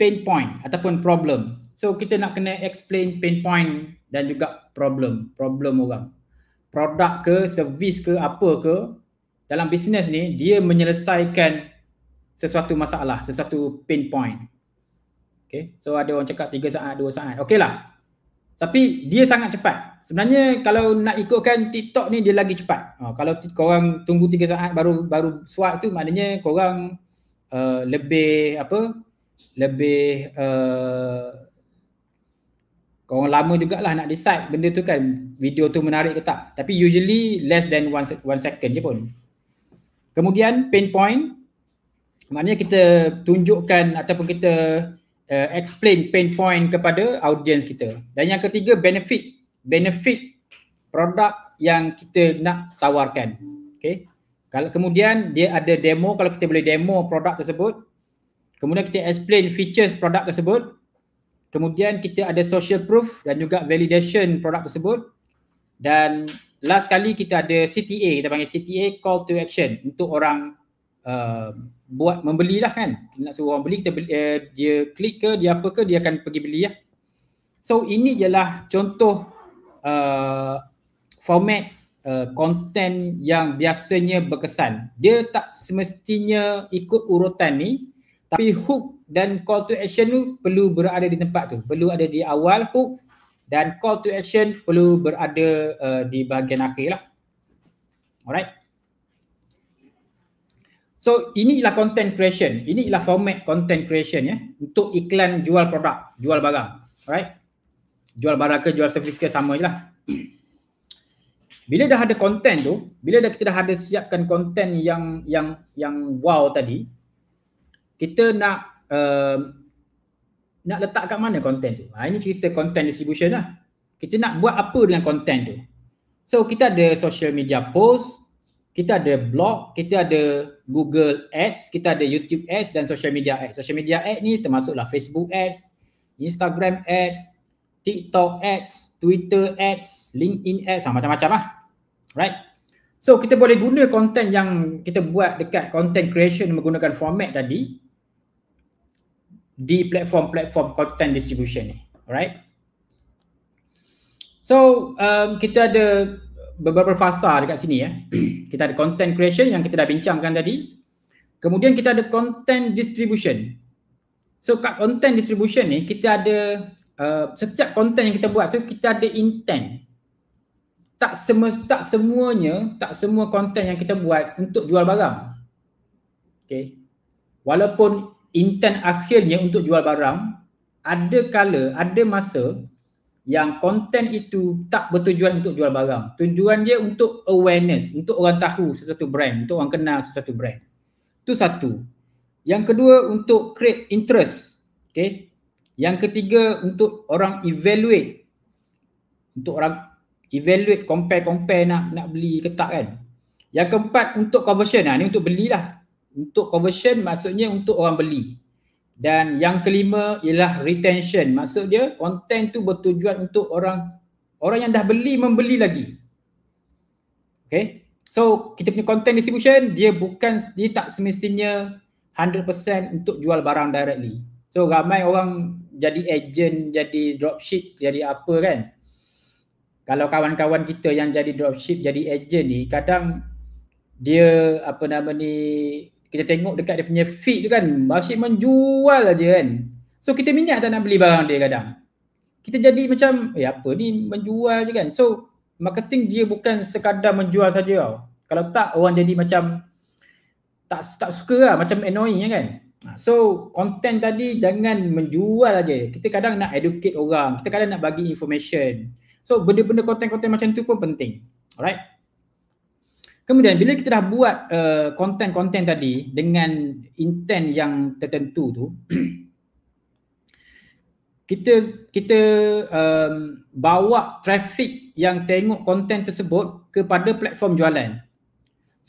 pain point ataupun problem. So kita nak kena explain pain point dan juga problem, problem orang. Produk ke, servis ke, apa ke, dalam bisnes ni dia menyelesaikan sesuatu masalah, sesuatu pain point. Okay, so ada orang cakap tiga saat, dua saat. okey lah. Tapi dia sangat cepat. Sebenarnya kalau nak ikutkan TikTok ni dia lagi cepat. Ha, kalau t- korang tunggu tiga saat baru baru swap tu maknanya korang uh, lebih apa? Lebih uh, korang lama jugalah nak decide benda tu kan video tu menarik ke tak. Tapi usually less than one, one second je pun. Kemudian pain point maknanya kita tunjukkan ataupun kita uh, explain pain point kepada audience kita. Dan yang ketiga benefit, benefit produk yang kita nak tawarkan. Okay. Kalau kemudian dia ada demo, kalau kita boleh demo produk tersebut, kemudian kita explain features produk tersebut, kemudian kita ada social proof dan juga validation produk tersebut dan last kali kita ada CTA kita panggil CTA call to action untuk orang uh, buat membelilah kan nak suruh orang beli kita beli, uh, dia klik ke dia apa ke dia akan pergi beli ya so ini ialah contoh uh, format konten uh, yang biasanya berkesan dia tak semestinya ikut urutan ni tapi hook dan call to action tu perlu berada di tempat tu perlu ada di awal hook dan call to action perlu berada uh, di bahagian akhir lah. Alright. So inilah content creation. Inilah format content creation ya. Untuk iklan jual produk, jual barang. Alright. Jual barang ke jual servis ke sama je lah. Bila dah ada content tu, bila dah kita dah ada siapkan content yang yang yang wow tadi, kita nak uh, nak letak kat mana content tu? Ha, ini cerita content distribution lah. Kita nak buat apa dengan content tu? So kita ada social media post, kita ada blog, kita ada Google Ads, kita ada YouTube Ads dan social media ads. Social media ads ni termasuklah Facebook Ads, Instagram Ads, TikTok Ads, Twitter Ads, LinkedIn Ads, ha, macam-macam lah. Right? So kita boleh guna content yang kita buat dekat content creation menggunakan format tadi di platform-platform content distribution ni. Alright. So, um, kita ada beberapa fasa dekat sini ya. Eh. kita ada content creation yang kita dah bincangkan tadi. Kemudian kita ada content distribution. So, kat content distribution ni, kita ada uh, setiap content yang kita buat tu, kita ada intent. Tak, sem- tak semuanya, tak semua content yang kita buat untuk jual barang. Okay. Walaupun intent akhirnya untuk jual barang ada kala ada masa yang konten itu tak bertujuan untuk jual barang tujuan dia untuk awareness untuk orang tahu sesuatu brand untuk orang kenal sesuatu brand itu satu yang kedua untuk create interest okay yang ketiga untuk orang evaluate untuk orang evaluate compare compare nak nak beli ke tak kan yang keempat untuk conversion ah ni untuk belilah untuk conversion maksudnya untuk orang beli dan yang kelima ialah retention maksud dia konten tu bertujuan untuk orang orang yang dah beli membeli lagi okay so kita punya content distribution dia bukan dia tak semestinya 100% untuk jual barang directly so ramai orang jadi agent jadi dropship jadi apa kan kalau kawan-kawan kita yang jadi dropship jadi agent ni kadang dia apa nama ni kita tengok dekat dia punya feed tu kan masih menjual aja kan so kita minat tak nak beli barang dia kadang kita jadi macam eh apa ni menjual je kan so marketing dia bukan sekadar menjual saja tau kalau tak orang jadi macam tak tak suka lah macam annoying kan ha, so konten tadi jangan menjual aja kita kadang nak educate orang kita kadang nak bagi information so benda-benda konten-konten macam tu pun penting alright Kemudian bila kita dah buat konten-konten uh, tadi dengan intent yang tertentu tu kita kita um, bawa trafik yang tengok konten tersebut kepada platform jualan.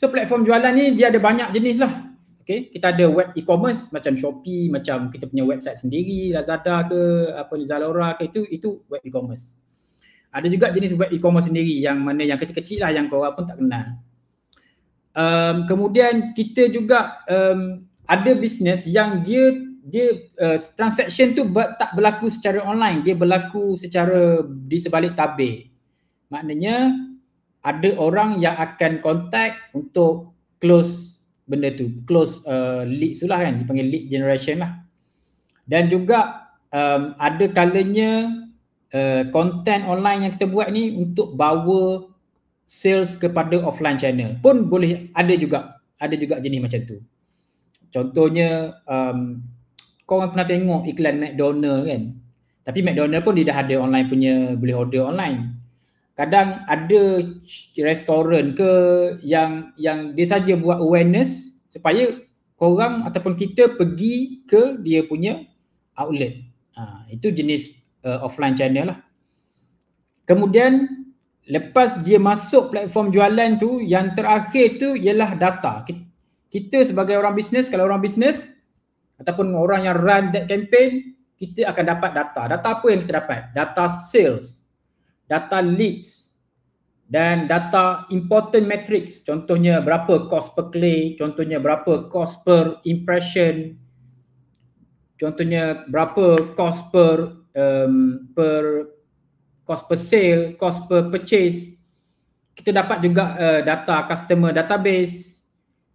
So platform jualan ni dia ada banyak jenis lah. Okay. Kita ada web e-commerce macam Shopee, macam kita punya website sendiri, Lazada ke, apa ni, Zalora ke, itu itu web e-commerce. Ada juga jenis web e-commerce sendiri yang mana yang kecil-kecil lah yang korang pun tak kenal um, kemudian kita juga um, ada bisnes yang dia dia uh, transaction tu ber, tak berlaku secara online dia berlaku secara di sebalik tabir maknanya ada orang yang akan contact untuk close benda tu close uh, lead tu lah kan dipanggil lead generation lah dan juga um, ada kalanya uh, content online yang kita buat ni untuk bawa sales kepada offline channel pun boleh ada juga ada juga jenis macam tu contohnya um, kau orang pernah tengok iklan McDonald kan tapi McDonald pun dia dah ada online punya boleh order online kadang ada restoran ke yang yang dia saja buat awareness supaya korang ataupun kita pergi ke dia punya outlet ha, itu jenis uh, offline channel lah kemudian lepas dia masuk platform jualan tu yang terakhir tu ialah data kita sebagai orang bisnes kalau orang bisnes ataupun orang yang run that campaign kita akan dapat data data apa yang kita dapat data sales data leads dan data important metrics contohnya berapa cost per click contohnya berapa cost per impression contohnya berapa cost per um, per cost per sale, cost per purchase. Kita dapat juga uh, data customer database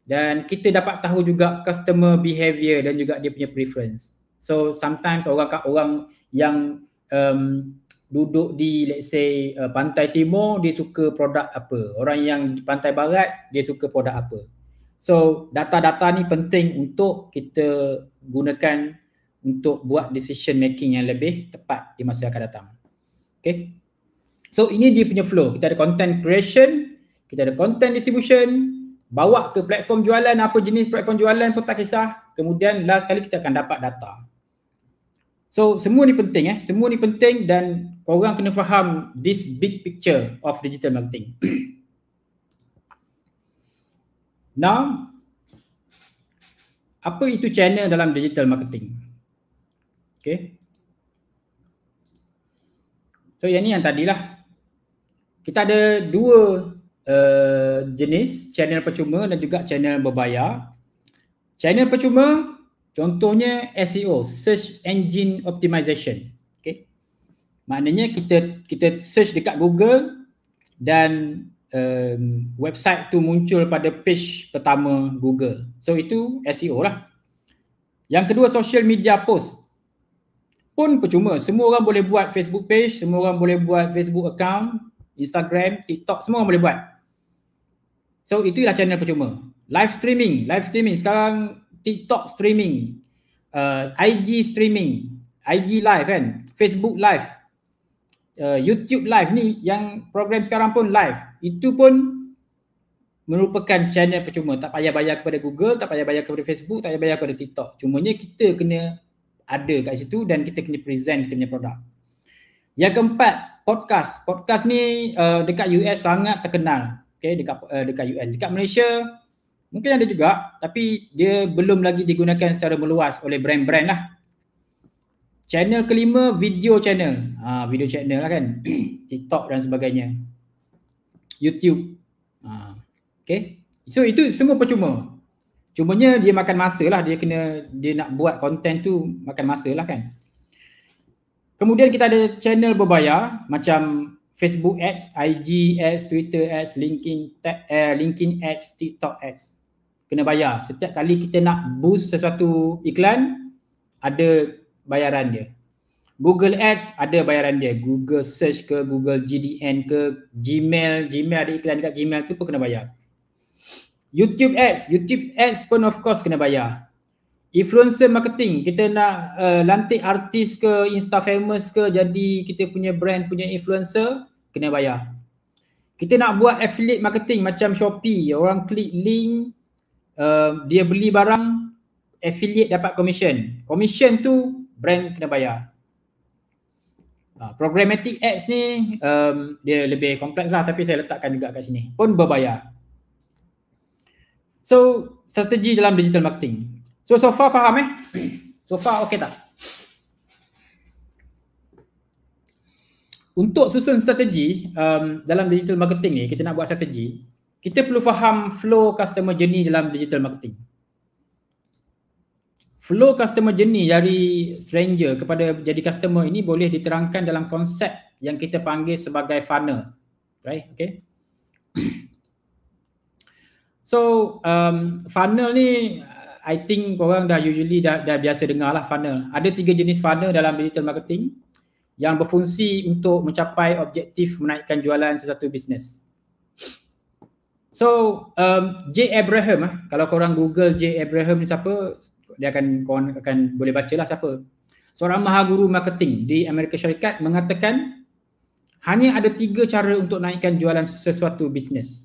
dan kita dapat tahu juga customer behavior dan juga dia punya preference. So sometimes orang orang yang um, duduk di let's say uh, pantai timur dia suka produk apa? Orang yang di pantai barat dia suka produk apa? So data-data ni penting untuk kita gunakan untuk buat decision making yang lebih tepat di masa akan datang. Okay. So ini dia punya flow. Kita ada content creation, kita ada content distribution, bawa ke platform jualan, apa jenis platform jualan pun tak kisah. Kemudian last sekali kita akan dapat data. So semua ni penting eh. Semua ni penting dan korang kena faham this big picture of digital marketing. Now, apa itu channel dalam digital marketing? Okay. So yang ni yang tadilah. Kita ada dua uh, jenis channel percuma dan juga channel berbayar. Channel percuma contohnya SEO, search engine optimization. Okay. Maknanya kita kita search dekat Google dan um, website tu muncul pada page pertama Google. So itu SEO lah. Yang kedua social media post pun percuma. Semua orang boleh buat Facebook page, semua orang boleh buat Facebook account, Instagram, TikTok, semua orang boleh buat. So itulah channel percuma. Live streaming, live streaming. Sekarang TikTok streaming, uh, IG streaming, IG live kan, Facebook live, uh, YouTube live ni yang program sekarang pun live. Itu pun merupakan channel percuma. Tak payah bayar kepada Google, tak payah bayar kepada Facebook, tak payah bayar kepada TikTok. Cumanya kita kena ada kat situ dan kita kena present kita punya produk. Yang keempat, podcast. Podcast ni uh, dekat US sangat terkenal. Okay, dekat uh, dekat US. Dekat Malaysia mungkin ada juga tapi dia belum lagi digunakan secara meluas oleh brand-brand lah. Channel kelima, video channel. Ha, video channel lah kan. TikTok dan sebagainya. YouTube. Ha, okay. So itu semua percuma. Cumanya dia makan masa lah dia kena dia nak buat konten tu makan masa lah kan. Kemudian kita ada channel berbayar macam Facebook ads, IG ads, Twitter ads, LinkedIn, tag, eh, LinkedIn ads, TikTok ads. Kena bayar. Setiap kali kita nak boost sesuatu iklan, ada bayaran dia. Google Ads ada bayaran dia. Google Search ke, Google GDN ke, Gmail. Gmail ada iklan dekat Gmail tu pun kena bayar. YouTube ads, YouTube ads pun of course kena bayar. Influencer marketing, kita nak uh, lantik artis ke, insta famous ke jadi kita punya brand punya influencer, kena bayar. Kita nak buat affiliate marketing macam Shopee, orang klik link, uh, dia beli barang, affiliate dapat commission. Commission tu brand kena bayar. Uh, programmatic ads ni um, dia lebih kompleks lah tapi saya letakkan juga kat sini. Pun berbayar. So strategi dalam digital marketing. So so far faham eh? So far okey tak? Untuk susun strategi um, dalam digital marketing ni, kita nak buat strategi, kita perlu faham flow customer journey dalam digital marketing. Flow customer journey dari stranger kepada jadi customer ini boleh diterangkan dalam konsep yang kita panggil sebagai funnel. Right? Okay. So um, funnel ni uh, I think korang dah usually dah, dah biasa dengar lah funnel. Ada tiga jenis funnel dalam digital marketing yang berfungsi untuk mencapai objektif menaikkan jualan sesuatu bisnes. So um, J. Abraham ah, kalau korang google J. Abraham ni siapa dia akan korang akan boleh baca lah siapa. Seorang maha guru marketing di Amerika Syarikat mengatakan hanya ada tiga cara untuk naikkan jualan sesuatu bisnes.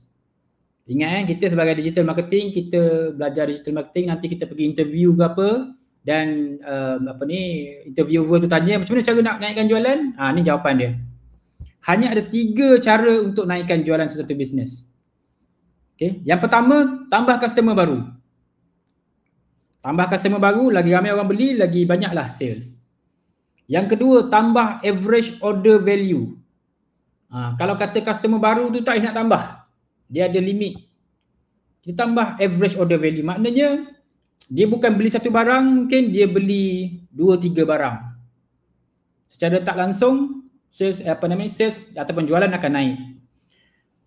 Ingat kan kita sebagai digital marketing, kita belajar digital marketing, nanti kita pergi interview ke apa dan um, apa ni interviewer tu tanya macam mana cara nak naikkan jualan? Ha ni jawapan dia. Hanya ada tiga cara untuk naikkan jualan sesuatu bisnes. Okay. Yang pertama, tambah customer baru. Tambah customer baru, lagi ramai orang beli, lagi banyaklah sales. Yang kedua, tambah average order value. Ha, kalau kata customer baru tu tak nak tambah, dia ada limit kita tambah average order value maknanya dia bukan beli satu barang mungkin dia beli dua tiga barang secara tak langsung sales apa nama sales atau penjualan akan naik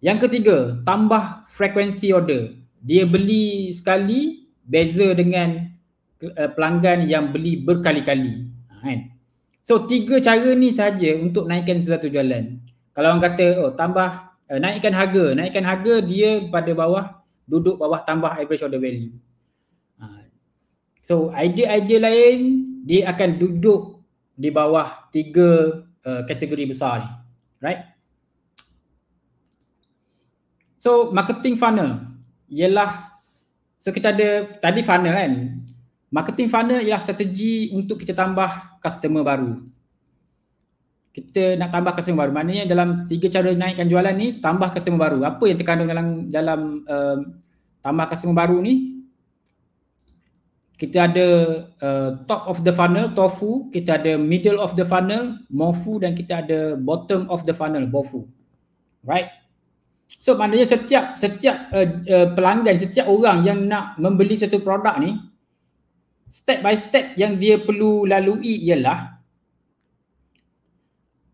yang ketiga tambah frekuensi order dia beli sekali beza dengan eh, pelanggan yang beli berkali-kali ha, kan so tiga cara ni saja untuk naikkan sales jualan kalau orang kata oh tambah uh, naikkan harga naikkan harga dia pada bawah duduk bawah tambah average order value uh, so idea-idea lain dia akan duduk di bawah tiga uh, kategori besar ni right so marketing funnel ialah so kita ada tadi funnel kan marketing funnel ialah strategi untuk kita tambah customer baru kita nak tambah customer baru. Maknanya dalam tiga cara naikkan jualan ni, tambah customer baru. Apa yang terkandung dalam dalam uh, tambah customer baru ni? Kita ada uh, top of the funnel, tofu. Kita ada middle of the funnel, mofu. Dan kita ada bottom of the funnel, bofu. Right? So maknanya setiap setiap uh, uh, pelanggan, setiap orang yang nak membeli satu produk ni, step by step yang dia perlu lalui ialah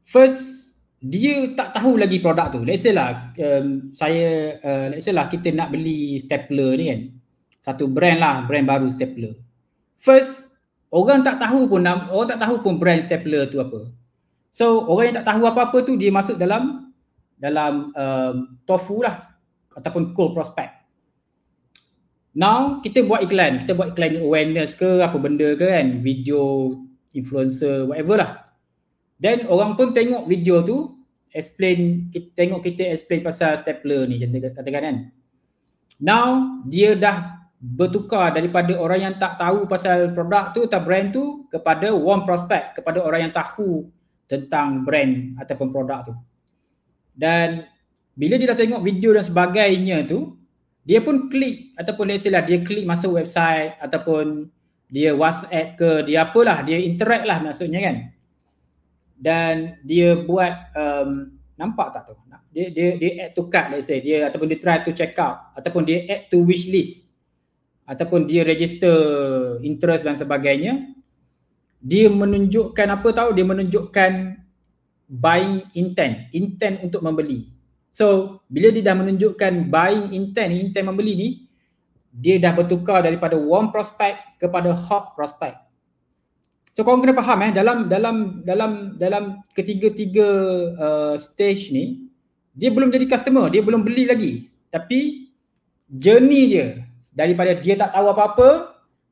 first dia tak tahu lagi produk tu let's say lah um, saya uh, let's say lah kita nak beli stapler ni kan satu brand lah brand baru stapler first orang tak tahu pun orang tak tahu pun brand stapler tu apa so orang yang tak tahu apa-apa tu dia masuk dalam dalam um, tofu lah ataupun cold prospect now kita buat iklan kita buat iklan awareness ke apa benda ke kan video influencer whatever lah Then orang pun tengok video tu explain kita, tengok kita explain pasal stapler ni macam katakan kan. Now dia dah bertukar daripada orang yang tak tahu pasal produk tu atau brand tu kepada warm prospect kepada orang yang tahu tentang brand ataupun produk tu. Dan bila dia dah tengok video dan sebagainya tu, dia pun klik ataupun let's say lah dia klik masuk website ataupun dia WhatsApp ke dia apalah dia interact lah maksudnya kan dan dia buat um, nampak tak tu dia dia dia add to cart let's say dia ataupun dia try to check out ataupun dia add to wish list ataupun dia register interest dan sebagainya dia menunjukkan apa tahu dia menunjukkan buying intent intent untuk membeli so bila dia dah menunjukkan buying intent intent membeli ni dia dah bertukar daripada warm prospect kepada hot prospect So kau kena faham eh dalam dalam dalam dalam ketiga-tiga uh, stage ni dia belum jadi customer, dia belum beli lagi. Tapi journey dia daripada dia tak tahu apa-apa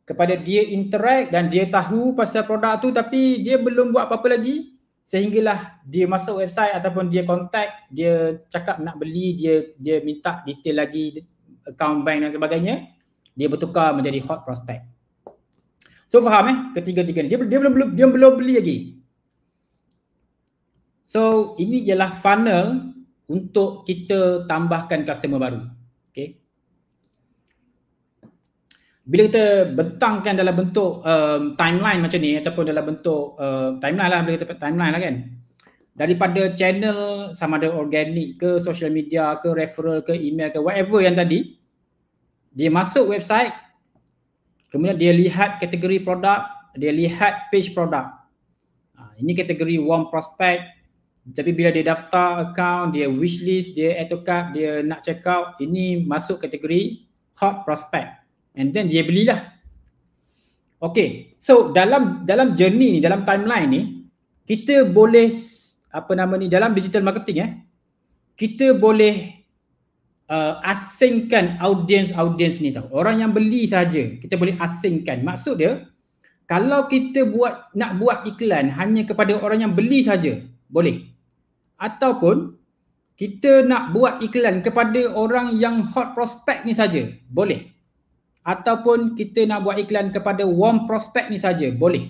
kepada dia interact dan dia tahu pasal produk tu tapi dia belum buat apa-apa lagi sehinggalah dia masuk website ataupun dia contact, dia cakap nak beli, dia dia minta detail lagi account bank dan sebagainya, dia bertukar menjadi hot prospect. So faham eh ketiga-tiga ni. Dia, dia belum belum dia belum beli lagi. So ini ialah funnel untuk kita tambahkan customer baru. Okay. Bila kita bentangkan dalam bentuk um, timeline macam ni ataupun dalam bentuk uh, timeline lah bila kita timeline lah kan. Daripada channel sama ada organik ke social media ke referral ke email ke whatever yang tadi dia masuk website Kemudian dia lihat kategori produk, dia lihat page produk. Ha, ini kategori warm prospect. Tapi bila dia daftar account, dia wish list, dia add to cart, dia nak check out, ini masuk kategori hot prospect. And then dia belilah. Okay, so dalam dalam journey ni, dalam timeline ni, kita boleh apa nama ni dalam digital marketing eh kita boleh uh, asingkan audience audience ni tau. Orang yang beli saja kita boleh asingkan. Maksud dia kalau kita buat nak buat iklan hanya kepada orang yang beli saja boleh. Ataupun kita nak buat iklan kepada orang yang hot prospect ni saja boleh. Ataupun kita nak buat iklan kepada warm prospect ni saja boleh.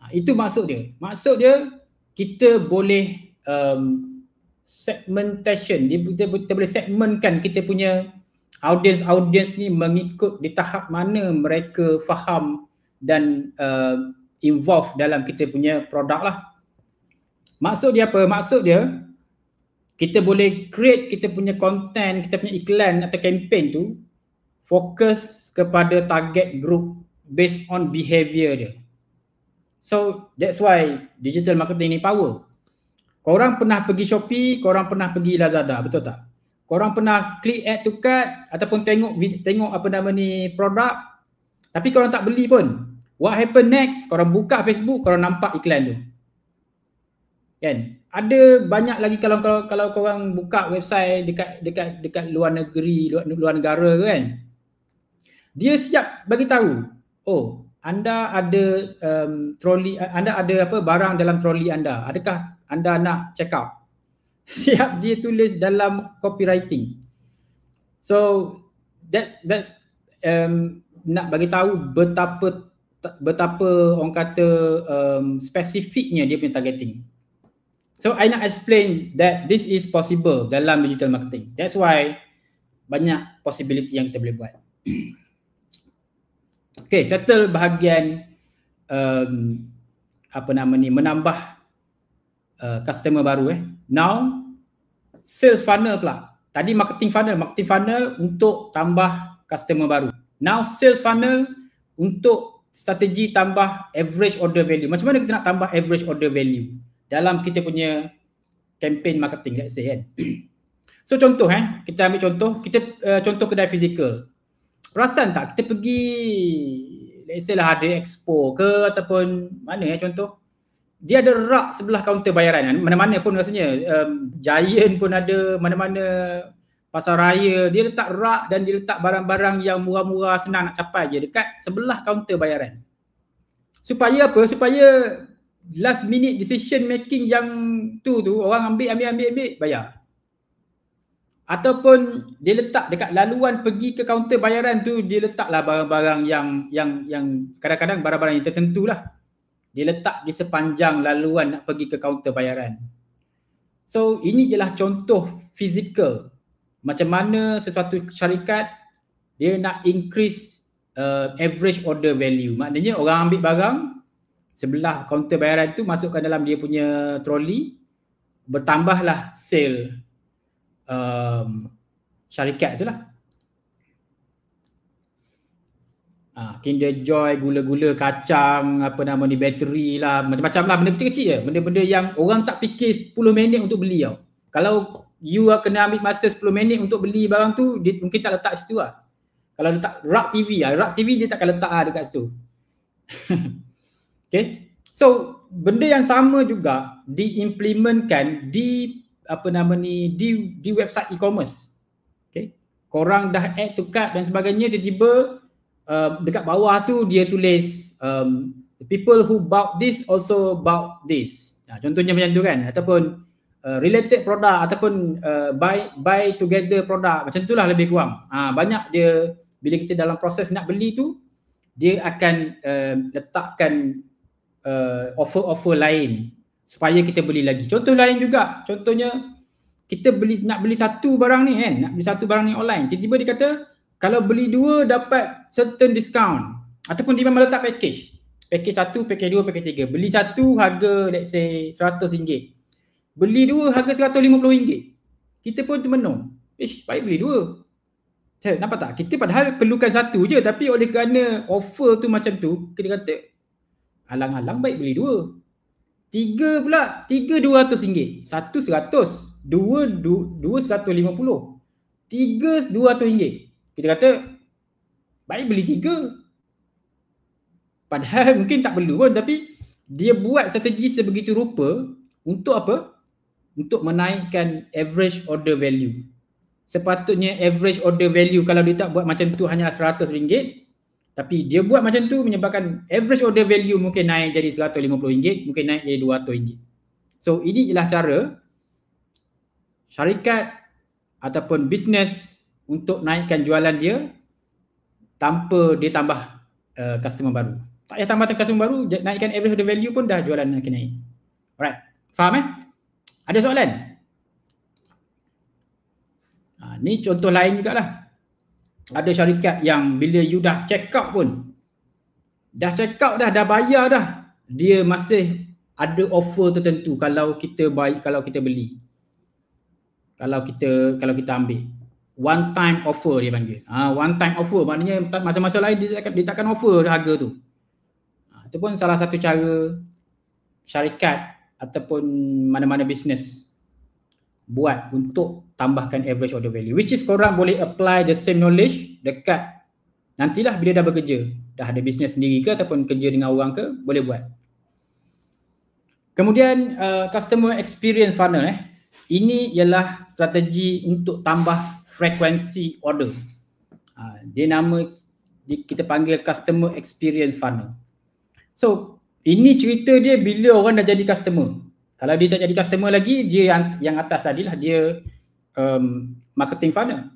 Ha, itu maksud dia. Maksud dia kita boleh um, segmentation dia, kita, kita boleh segmentkan kita punya audience-audience ni mengikut di tahap mana mereka faham dan uh, involve dalam kita punya produk lah maksud dia apa? maksud dia kita boleh create kita punya content, kita punya iklan atau campaign tu fokus kepada target group based on behavior dia so that's why digital marketing ni power Korang pernah pergi Shopee, korang pernah pergi Lazada, betul tak? Korang pernah klik add to cart ataupun tengok tengok apa nama ni produk tapi korang tak beli pun. What happen next? Korang buka Facebook, korang nampak iklan tu. Kan? Ada banyak lagi kalau kalau kalau korang buka website dekat dekat dekat luar negeri, luar, luar negara tu kan. Dia siap bagi tahu. Oh, anda ada um, troli anda ada apa barang dalam troli anda. Adakah anda nak check out siap dia tulis dalam copywriting so that that's um nak bagi tahu betapa betapa orang kata um spesifiknya dia punya targeting so i nak explain that this is possible dalam digital marketing that's why banyak possibility yang kita boleh buat Okay, settle bahagian um, apa nama ni menambah Uh, customer baru eh. Now sales funnel pula. Tadi marketing funnel, marketing funnel untuk tambah customer baru. Now sales funnel untuk strategi tambah average order value. Macam mana kita nak tambah average order value dalam kita punya campaign marketing let's say kan. So contoh eh, kita ambil contoh, kita uh, contoh kedai fizikal. Perasan tak kita pergi let's say lah ada expo ke ataupun mana eh contoh dia ada rak sebelah kaunter bayaran kan mana-mana pun rasanya um, giant pun ada mana-mana pasar raya dia letak rak dan dia letak barang-barang yang murah-murah senang nak capai je dekat sebelah kaunter bayaran supaya apa supaya last minute decision making yang tu tu orang ambil ambil ambil ambil bayar ataupun dia letak dekat laluan pergi ke kaunter bayaran tu dia letaklah barang-barang yang yang yang kadang-kadang barang-barang yang tertentulah diletak di sepanjang laluan nak pergi ke kaunter bayaran. So ini ialah contoh fizikal macam mana sesuatu syarikat dia nak increase uh, average order value. Maknanya orang ambil barang sebelah kaunter bayaran tu masukkan dalam dia punya troli bertambahlah sale um, syarikat itulah. Ah, Kinder Joy, gula-gula, kacang, apa nama ni, bateri lah. Macam-macam lah, benda kecil-kecil je. Benda-benda yang orang tak fikir 10 minit untuk beli tau. Kalau you lah kena ambil masa 10 minit untuk beli barang tu, dia mungkin tak letak situ lah. Kalau letak rak TV lah, rak TV dia takkan letak lah dekat situ. okay, so benda yang sama juga diimplementkan di apa nama ni, di, di website e-commerce. Okay, korang dah add to cart dan sebagainya, tiba-tiba um, dekat bawah tu dia tulis um, the people who bought this also bought this. Nah, contohnya macam tu kan ataupun uh, related product ataupun uh, buy buy together product macam lah lebih kurang. Ha, banyak dia bila kita dalam proses nak beli tu dia akan uh, letakkan uh, offer-offer lain supaya kita beli lagi. Contoh lain juga contohnya kita beli nak beli satu barang ni kan nak beli satu barang ni online tiba-tiba dia kata kalau beli dua dapat certain discount ataupun dia memang letak package package satu, package dua, package tiga beli satu harga let's say seratus ringgit. beli dua harga seratus lima puluh ringgit. kita pun termenung ish baik beli dua Saya, nampak tak? kita padahal perlukan satu je tapi oleh kerana offer tu macam tu kita kata halang-halang baik beli dua tiga pula, tiga dua ratus ringgit, satu seratus, dua dua seratus lima puluh, tiga dua ratus ringgit. Kita kata baik beli tiga. Padahal mungkin tak perlu pun tapi dia buat strategi sebegitu rupa untuk apa? Untuk menaikkan average order value. Sepatutnya average order value kalau dia tak buat macam tu hanya seratus ringgit, tapi dia buat macam tu menyebabkan average order value mungkin naik jadi seratus lima puluh ringgit, mungkin naik jadi dua ratus ringgit. So ini ialah cara syarikat ataupun bisnes untuk naikkan jualan dia tanpa dia tambah uh, customer baru. Tak payah tambah customer baru, naikkan average order value pun dah jualan akan naik. Alright, faham eh? Ada soalan? Ha, ni contoh lain juga lah. Ada syarikat yang bila you dah check out pun, dah check out dah, dah bayar dah, dia masih ada offer tertentu kalau kita baik kalau kita beli kalau kita kalau kita ambil one time offer dia panggil. Ha, one time offer maknanya masa-masa lain dia takkan, dia takkan offer harga tu. Ha, itu pun salah satu cara syarikat ataupun mana-mana bisnes buat untuk tambahkan average order value which is korang boleh apply the same knowledge dekat nantilah bila dah bekerja dah ada bisnes sendiri ke ataupun kerja dengan orang ke boleh buat kemudian uh, customer experience funnel eh ini ialah strategi untuk tambah frequency order. Uh, dia nama di, kita panggil customer experience funnel. So ini cerita dia bila orang dah jadi customer. Kalau dia tak jadi customer lagi, dia yang yang atas tadi lah dia um, marketing funnel.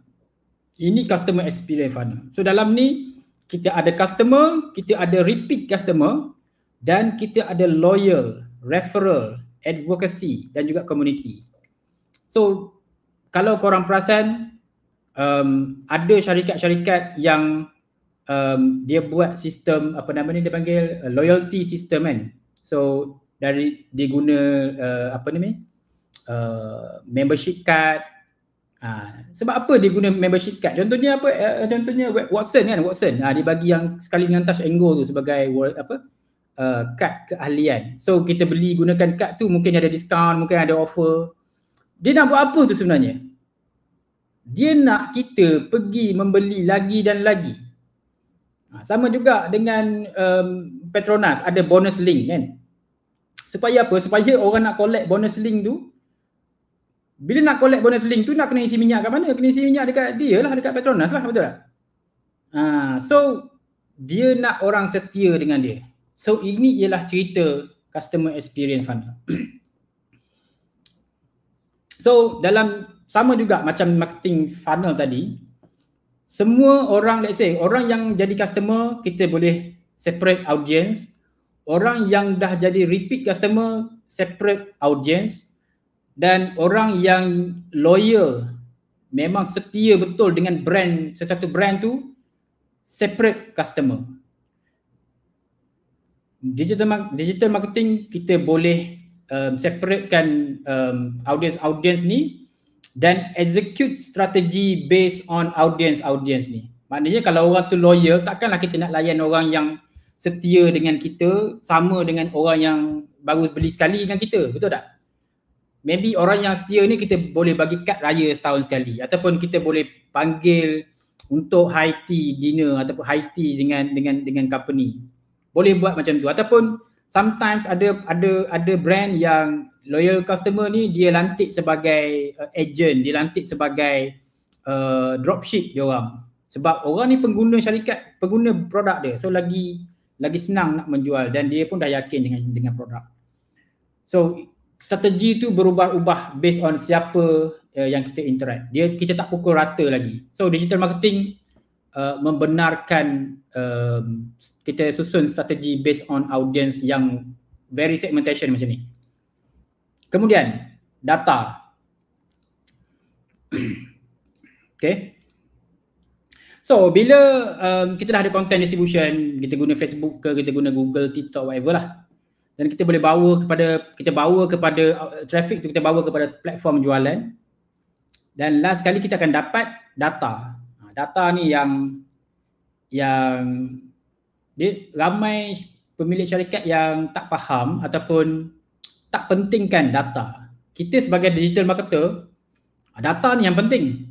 Ini customer experience funnel. So dalam ni kita ada customer, kita ada repeat customer dan kita ada loyal, referral, advocacy dan juga community. So kalau korang perasan um, ada syarikat-syarikat yang um, dia buat sistem apa nama ni dia panggil uh, loyalty system kan so dari dia guna uh, apa nama ni uh, membership card uh, sebab apa dia guna membership card contohnya apa uh, contohnya Watson kan Watson uh, dia bagi yang sekali dengan touch angle tu sebagai world, apa uh, kad keahlian. So kita beli gunakan kad tu mungkin ada diskaun, mungkin ada offer. Dia nak buat apa tu sebenarnya? dia nak kita pergi membeli lagi dan lagi. Ha, sama juga dengan um, Petronas ada bonus link kan. Supaya apa? Supaya orang nak collect bonus link tu bila nak collect bonus link tu nak kena isi minyak kat mana? Kena isi minyak dekat dia lah, dekat Petronas lah betul tak? Ha, so dia nak orang setia dengan dia. So ini ialah cerita customer experience funnel. so dalam sama juga macam marketing funnel tadi semua orang let's say orang yang jadi customer kita boleh separate audience orang yang dah jadi repeat customer separate audience dan orang yang loyal memang setia betul dengan brand sesuatu brand tu separate customer digital digital marketing kita boleh um, separatekan um, audience audience ni then execute strategy based on audience audience ni maknanya kalau orang tu loyal takkanlah kita nak layan orang yang setia dengan kita sama dengan orang yang baru beli sekali dengan kita betul tak maybe orang yang setia ni kita boleh bagi kad raya setahun sekali ataupun kita boleh panggil untuk high tea dinner ataupun high tea dengan dengan dengan company boleh buat macam tu ataupun sometimes ada ada ada brand yang loyal customer ni dia lantik sebagai uh, agent, dia lantik sebagai uh, dropship dia orang. Sebab orang ni pengguna syarikat, pengguna produk dia. So lagi lagi senang nak menjual dan dia pun dah yakin dengan dengan produk. So strategi tu berubah-ubah based on siapa uh, yang kita interact. Dia kita tak pukul rata lagi. So digital marketing uh, membenarkan uh, kita susun strategi based on audience yang very segmentation macam ni. Kemudian data. okay. So bila um, kita dah ada content distribution, kita guna Facebook ke, kita guna Google, TikTok, whatever lah. Dan kita boleh bawa kepada, kita bawa kepada uh, traffic tu, kita bawa kepada platform jualan. Dan last sekali kita akan dapat data. Ha, data ni yang yang dia ramai pemilik syarikat yang tak faham ataupun tak pentingkan data. Kita sebagai digital marketer, data ni yang penting.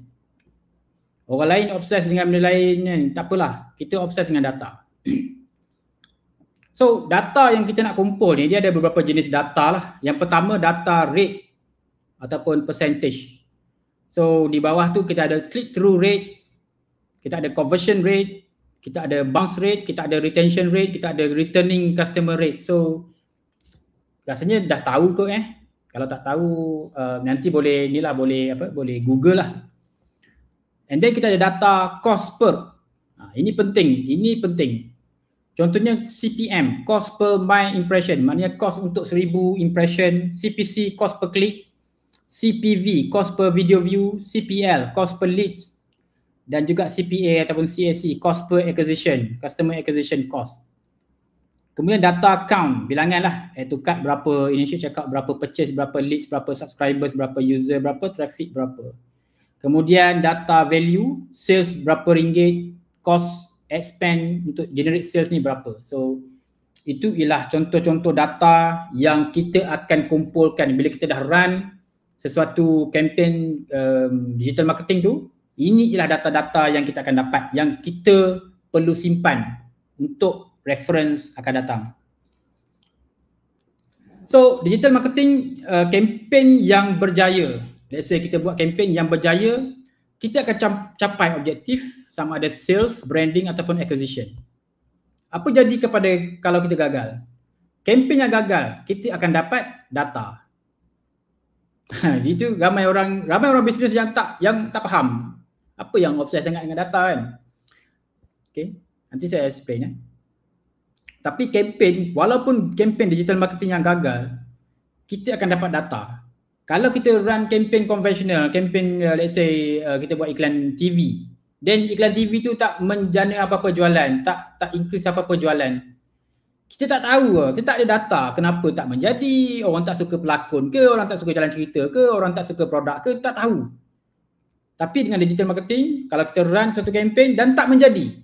Orang lain obses dengan benda lain tak apalah. Kita obses dengan data. so, data yang kita nak kumpul ni, dia ada beberapa jenis data lah. Yang pertama, data rate ataupun percentage. So, di bawah tu kita ada click-through rate, kita ada conversion rate, kita ada bounce rate, kita ada retention rate, kita ada returning customer rate. So, rasanya dah tahu kot eh kalau tak tahu uh, nanti boleh ni lah boleh apa boleh google lah and then kita ada data cost per ha, ini penting ini penting contohnya CPM cost per my impression maknanya cost untuk seribu impression CPC cost per click CPV cost per video view CPL cost per leads dan juga CPA ataupun CAC cost per acquisition customer acquisition cost Kemudian data account, bilangan lah Itu card berapa, initial check berapa purchase, berapa leads, berapa subscribers, berapa user, berapa traffic, berapa Kemudian data value, sales berapa ringgit, cost expand untuk generate sales ni berapa So itu ialah contoh-contoh data yang kita akan kumpulkan bila kita dah run sesuatu campaign um, digital marketing tu ini ialah data-data yang kita akan dapat yang kita perlu simpan untuk reference akan datang. So digital marketing kempen uh, yang berjaya. Let's say kita buat campaign yang berjaya, kita akan capai objektif sama ada sales, branding ataupun acquisition. Apa jadi kepada kalau kita gagal? Kempen yang gagal, kita akan dapat data. Itu ramai orang ramai orang bisnes yang tak yang tak faham apa yang obses sangat dengan data kan. Okay, nanti saya explain Eh? Tapi kempen, walaupun kempen digital marketing yang gagal, kita akan dapat data. Kalau kita run kempen konvensional, kempen uh, let's say uh, kita buat iklan TV, then iklan TV tu tak menjana apa-apa jualan, tak tak increase apa-apa jualan. Kita tak tahu lah, kita tak ada data kenapa tak menjadi, orang tak suka pelakon ke, orang tak suka jalan cerita ke, orang tak suka produk ke, tak tahu. Tapi dengan digital marketing, kalau kita run satu kempen dan tak menjadi,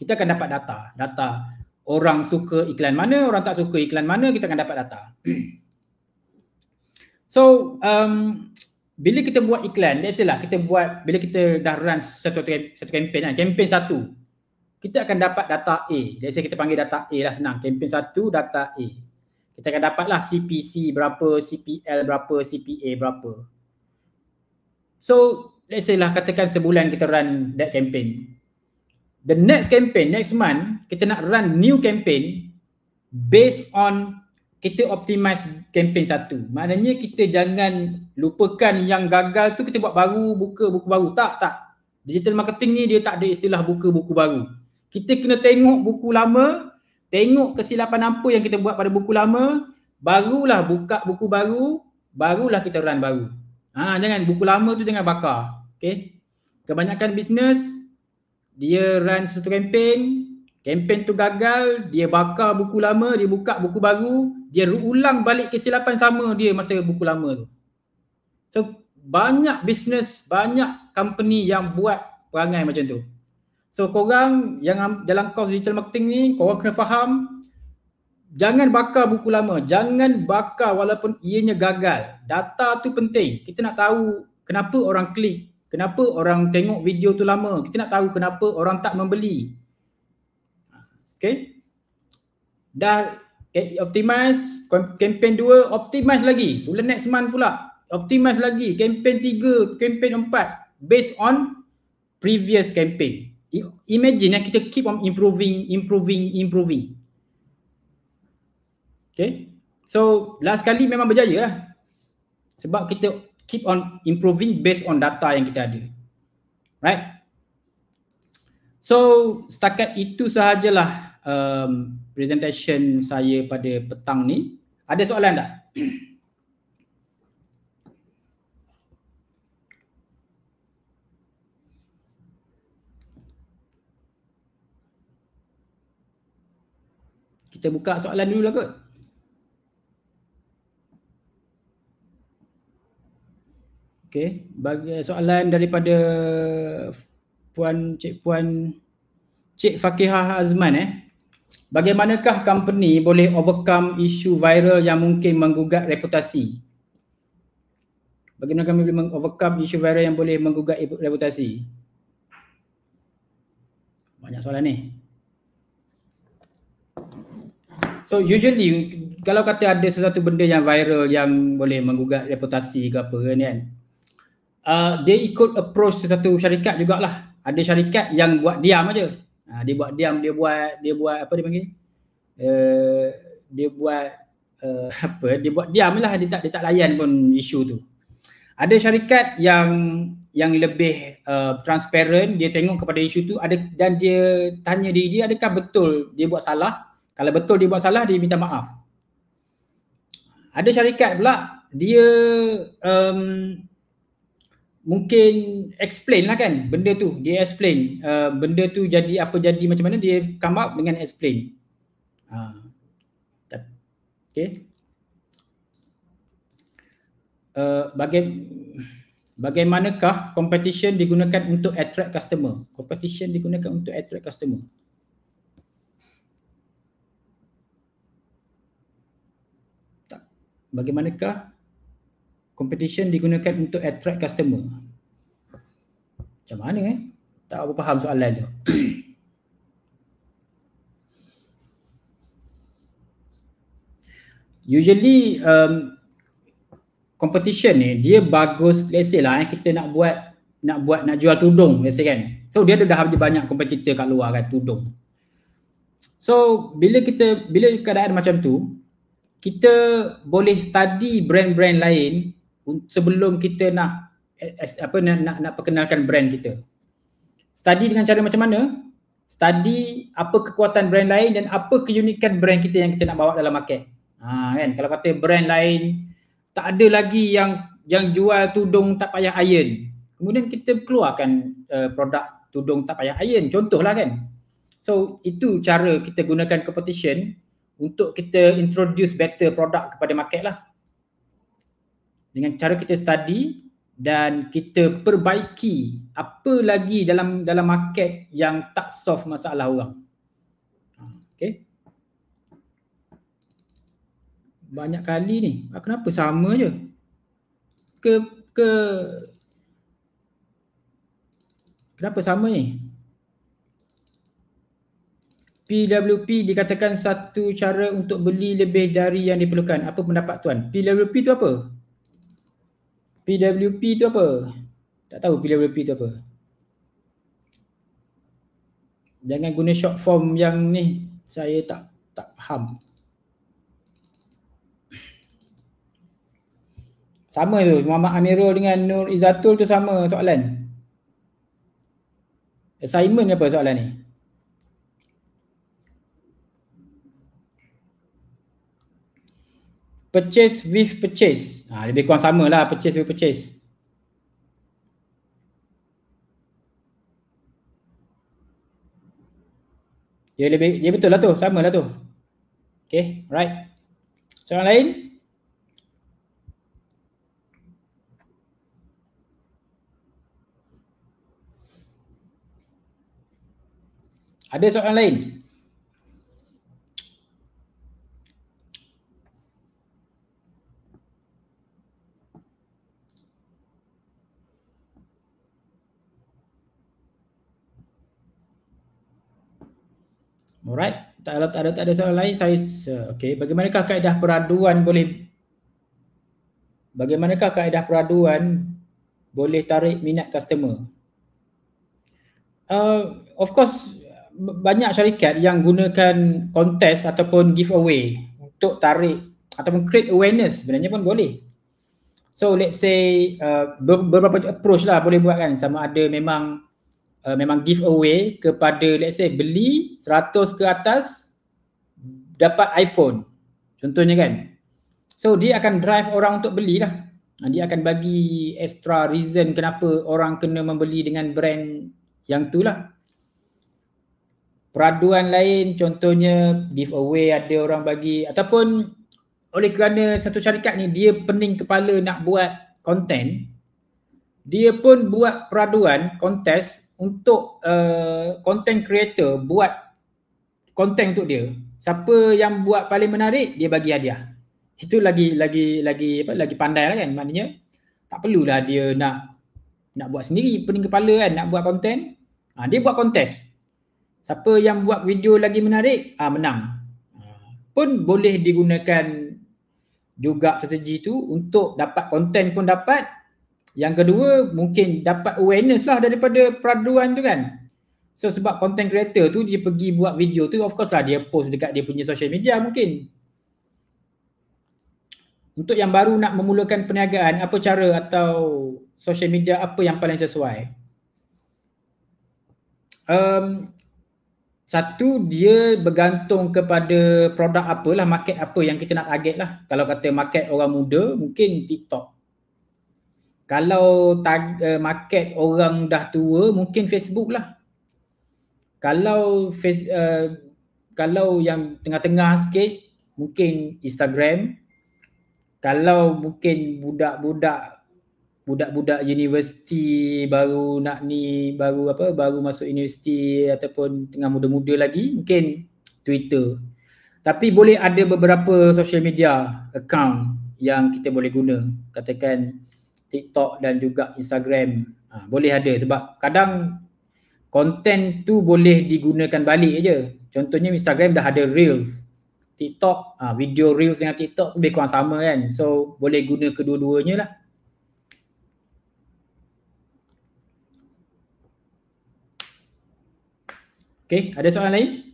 kita akan dapat data. Data orang suka iklan mana, orang tak suka iklan mana, kita akan dapat data. so, um, bila kita buat iklan, let's say lah kita buat, bila kita dah run satu, satu campaign kan, campaign satu, kita akan dapat data A. Let's say kita panggil data A lah senang. Campaign satu, data A. Kita akan dapat lah CPC berapa, CPL berapa, CPA berapa. So, let's say lah katakan sebulan kita run that campaign the next campaign next month kita nak run new campaign based on kita optimize campaign satu maknanya kita jangan lupakan yang gagal tu kita buat baru buka buku baru tak tak digital marketing ni dia tak ada istilah buka buku baru kita kena tengok buku lama tengok kesilapan apa yang kita buat pada buku lama barulah buka buku baru barulah kita run baru ha jangan buku lama tu jangan bakar okay? kebanyakan bisnes dia run satu kempen kempen tu gagal dia bakar buku lama dia buka buku baru dia ulang balik kesilapan sama dia masa buku lama tu so banyak bisnes, banyak company yang buat perangai macam tu so korang yang dalam course digital marketing ni korang kena faham Jangan bakar buku lama. Jangan bakar walaupun ianya gagal. Data tu penting. Kita nak tahu kenapa orang klik Kenapa orang tengok video tu lama? Kita nak tahu kenapa orang tak membeli. Okay. Dah eh, optimize kempen dua, optimize lagi bulan next month pula optimize lagi kempen tiga, kempen empat based on previous campaign imagine yang kita keep on improving improving improving okay so last kali memang berjaya lah sebab kita keep on improving based on data yang kita ada. Right? So, setakat itu sahajalah um, presentation saya pada petang ni. Ada soalan tak? Kita buka soalan dulu lah kot. Okey, bagi eh, soalan daripada puan cik puan cik Fakihah Azman eh. Bagaimanakah company boleh overcome isu viral yang mungkin menggugat reputasi? Bagaimana kami boleh overcome isu viral yang boleh menggugat reputasi? Banyak soalan ni. So usually kalau kata ada sesuatu benda yang viral yang boleh menggugat reputasi ke apa kan, uh, dia ikut approach sesuatu syarikat jugalah. Ada syarikat yang buat diam aja. Uh, dia buat diam, dia buat dia buat apa dia panggil? Uh, dia buat uh, apa? Dia buat diam lah. Dia tak dia tak layan pun isu tu. Ada syarikat yang yang lebih uh, transparent dia tengok kepada isu tu ada dan dia tanya diri dia adakah betul dia buat salah kalau betul dia buat salah dia minta maaf ada syarikat pula dia um, mungkin explain lah kan benda tu dia explain uh, benda tu jadi apa jadi macam mana dia come up dengan explain uh, okay uh, baga- bagaimanakah competition digunakan untuk attract customer competition digunakan untuk attract customer bagaimanakah competition digunakan untuk attract customer. Macam mana eh? Tak apa faham soalan tu. Usually um, competition ni dia bagus let's say lah eh, kita nak buat nak buat nak jual tudung let's say kan. So dia ada dah banyak competitor kat luar kan tudung. So bila kita bila keadaan macam tu kita boleh study brand-brand lain sebelum kita nak apa nak, nak nak perkenalkan brand kita. Study dengan cara macam mana? Study apa kekuatan brand lain dan apa keunikan brand kita yang kita nak bawa dalam market. Ha kan kalau kata brand lain tak ada lagi yang yang jual tudung tak payah iron. Kemudian kita keluarkan uh, produk tudung tak payah iron contohlah kan. So itu cara kita gunakan competition untuk kita introduce better product kepada market lah dengan cara kita study dan kita perbaiki apa lagi dalam dalam market yang tak solve masalah orang. Ha, okay. Banyak kali ni. Ah, kenapa sama je? Ke ke Kenapa sama ni? PWP dikatakan satu cara untuk beli lebih dari yang diperlukan. Apa pendapat tuan? PWP tu apa? PWP tu apa? Tak tahu PWP tu apa. Jangan guna short form yang ni saya tak tak faham. Sama tu Muhammad Amirul dengan Nur Izatul tu sama soalan. Assignment apa soalan ni? Purchase with purchase. Ha, lebih kurang sama lah purchase with purchase. Dia lebih dia betul lah tu, sama lah tu. Okay, right. Soalan lain? Ada soalan lain? tak ada tak ada tak ada soalan lain saya okey bagaimanakah kaedah peraduan boleh bagaimanakah kaedah peraduan boleh tarik minat customer uh, of course banyak syarikat yang gunakan contest ataupun giveaway untuk tarik ataupun create awareness sebenarnya pun boleh so let's say uh, beberapa approach lah boleh buat kan sama ada memang uh, memang give away kepada let's say beli 100 ke atas dapat iPhone. Contohnya kan. So dia akan drive orang untuk belilah. Dia akan bagi extra reason kenapa orang kena membeli dengan brand yang tu lah. Peraduan lain contohnya giveaway ada orang bagi ataupun oleh kerana satu syarikat ni dia pening kepala nak buat konten dia pun buat peraduan kontes untuk uh, content creator buat konten untuk dia siapa yang buat paling menarik dia bagi hadiah itu lagi lagi lagi apa lagi pandai lah kan maknanya tak perlulah dia nak nak buat sendiri pening kepala kan nak buat konten ha, dia buat kontes siapa yang buat video lagi menarik ah ha, menang ha, pun boleh digunakan juga strategi tu untuk dapat konten pun dapat yang kedua mungkin dapat awareness lah daripada peraduan tu kan. So sebab content creator tu dia pergi buat video tu of course lah dia post dekat dia punya social media mungkin. Untuk yang baru nak memulakan perniagaan apa cara atau social media apa yang paling sesuai? Um, satu dia bergantung kepada produk apalah market apa yang kita nak target lah. Kalau kata market orang muda mungkin TikTok. Kalau tag, uh, market orang dah tua, mungkin Facebook lah. Kalau face, uh, kalau yang tengah-tengah sikit, mungkin Instagram. Kalau mungkin budak-budak budak-budak universiti baru nak ni baru apa baru masuk universiti ataupun tengah muda-muda lagi mungkin Twitter tapi boleh ada beberapa social media account yang kita boleh guna katakan TikTok dan juga Instagram ha, boleh ada sebab kadang konten tu boleh digunakan balik aja. Contohnya Instagram dah ada Reels. TikTok, ha, video Reels dengan TikTok lebih kurang sama kan. So boleh guna kedua-duanya lah. Okay, ada soalan lain?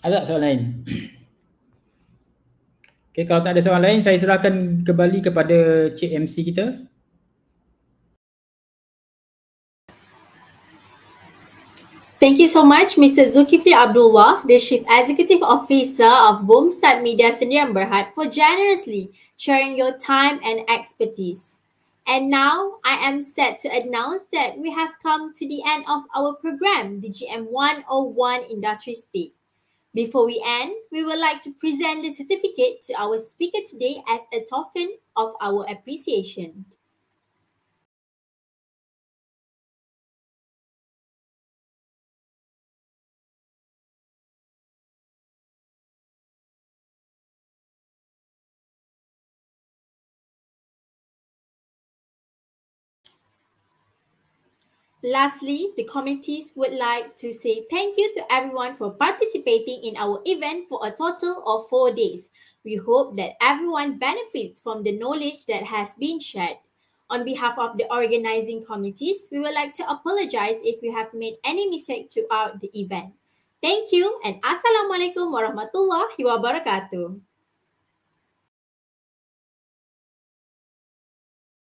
Ada tak soalan lain? Okay, kalau tak ada soalan lain, saya serahkan kembali kepada Cik MC kita. Thank you so much Mr. Zulkifli Abdullah, the Chief Executive Officer of Boomstart Media Sdn Berhad for generously sharing your time and expertise. And now I am set to announce that we have come to the end of our program, DGM 101 Industry Speak. Before we end, we would like to present the certificate to our speaker today as a token of our appreciation. Lastly, the committees would like to say thank you to everyone for participating in our event for a total of four days. We hope that everyone benefits from the knowledge that has been shared. On behalf of the organizing committees, we would like to apologize if we have made any mistake throughout the event. Thank you and Assalamualaikum warahmatullahi wabarakatuh.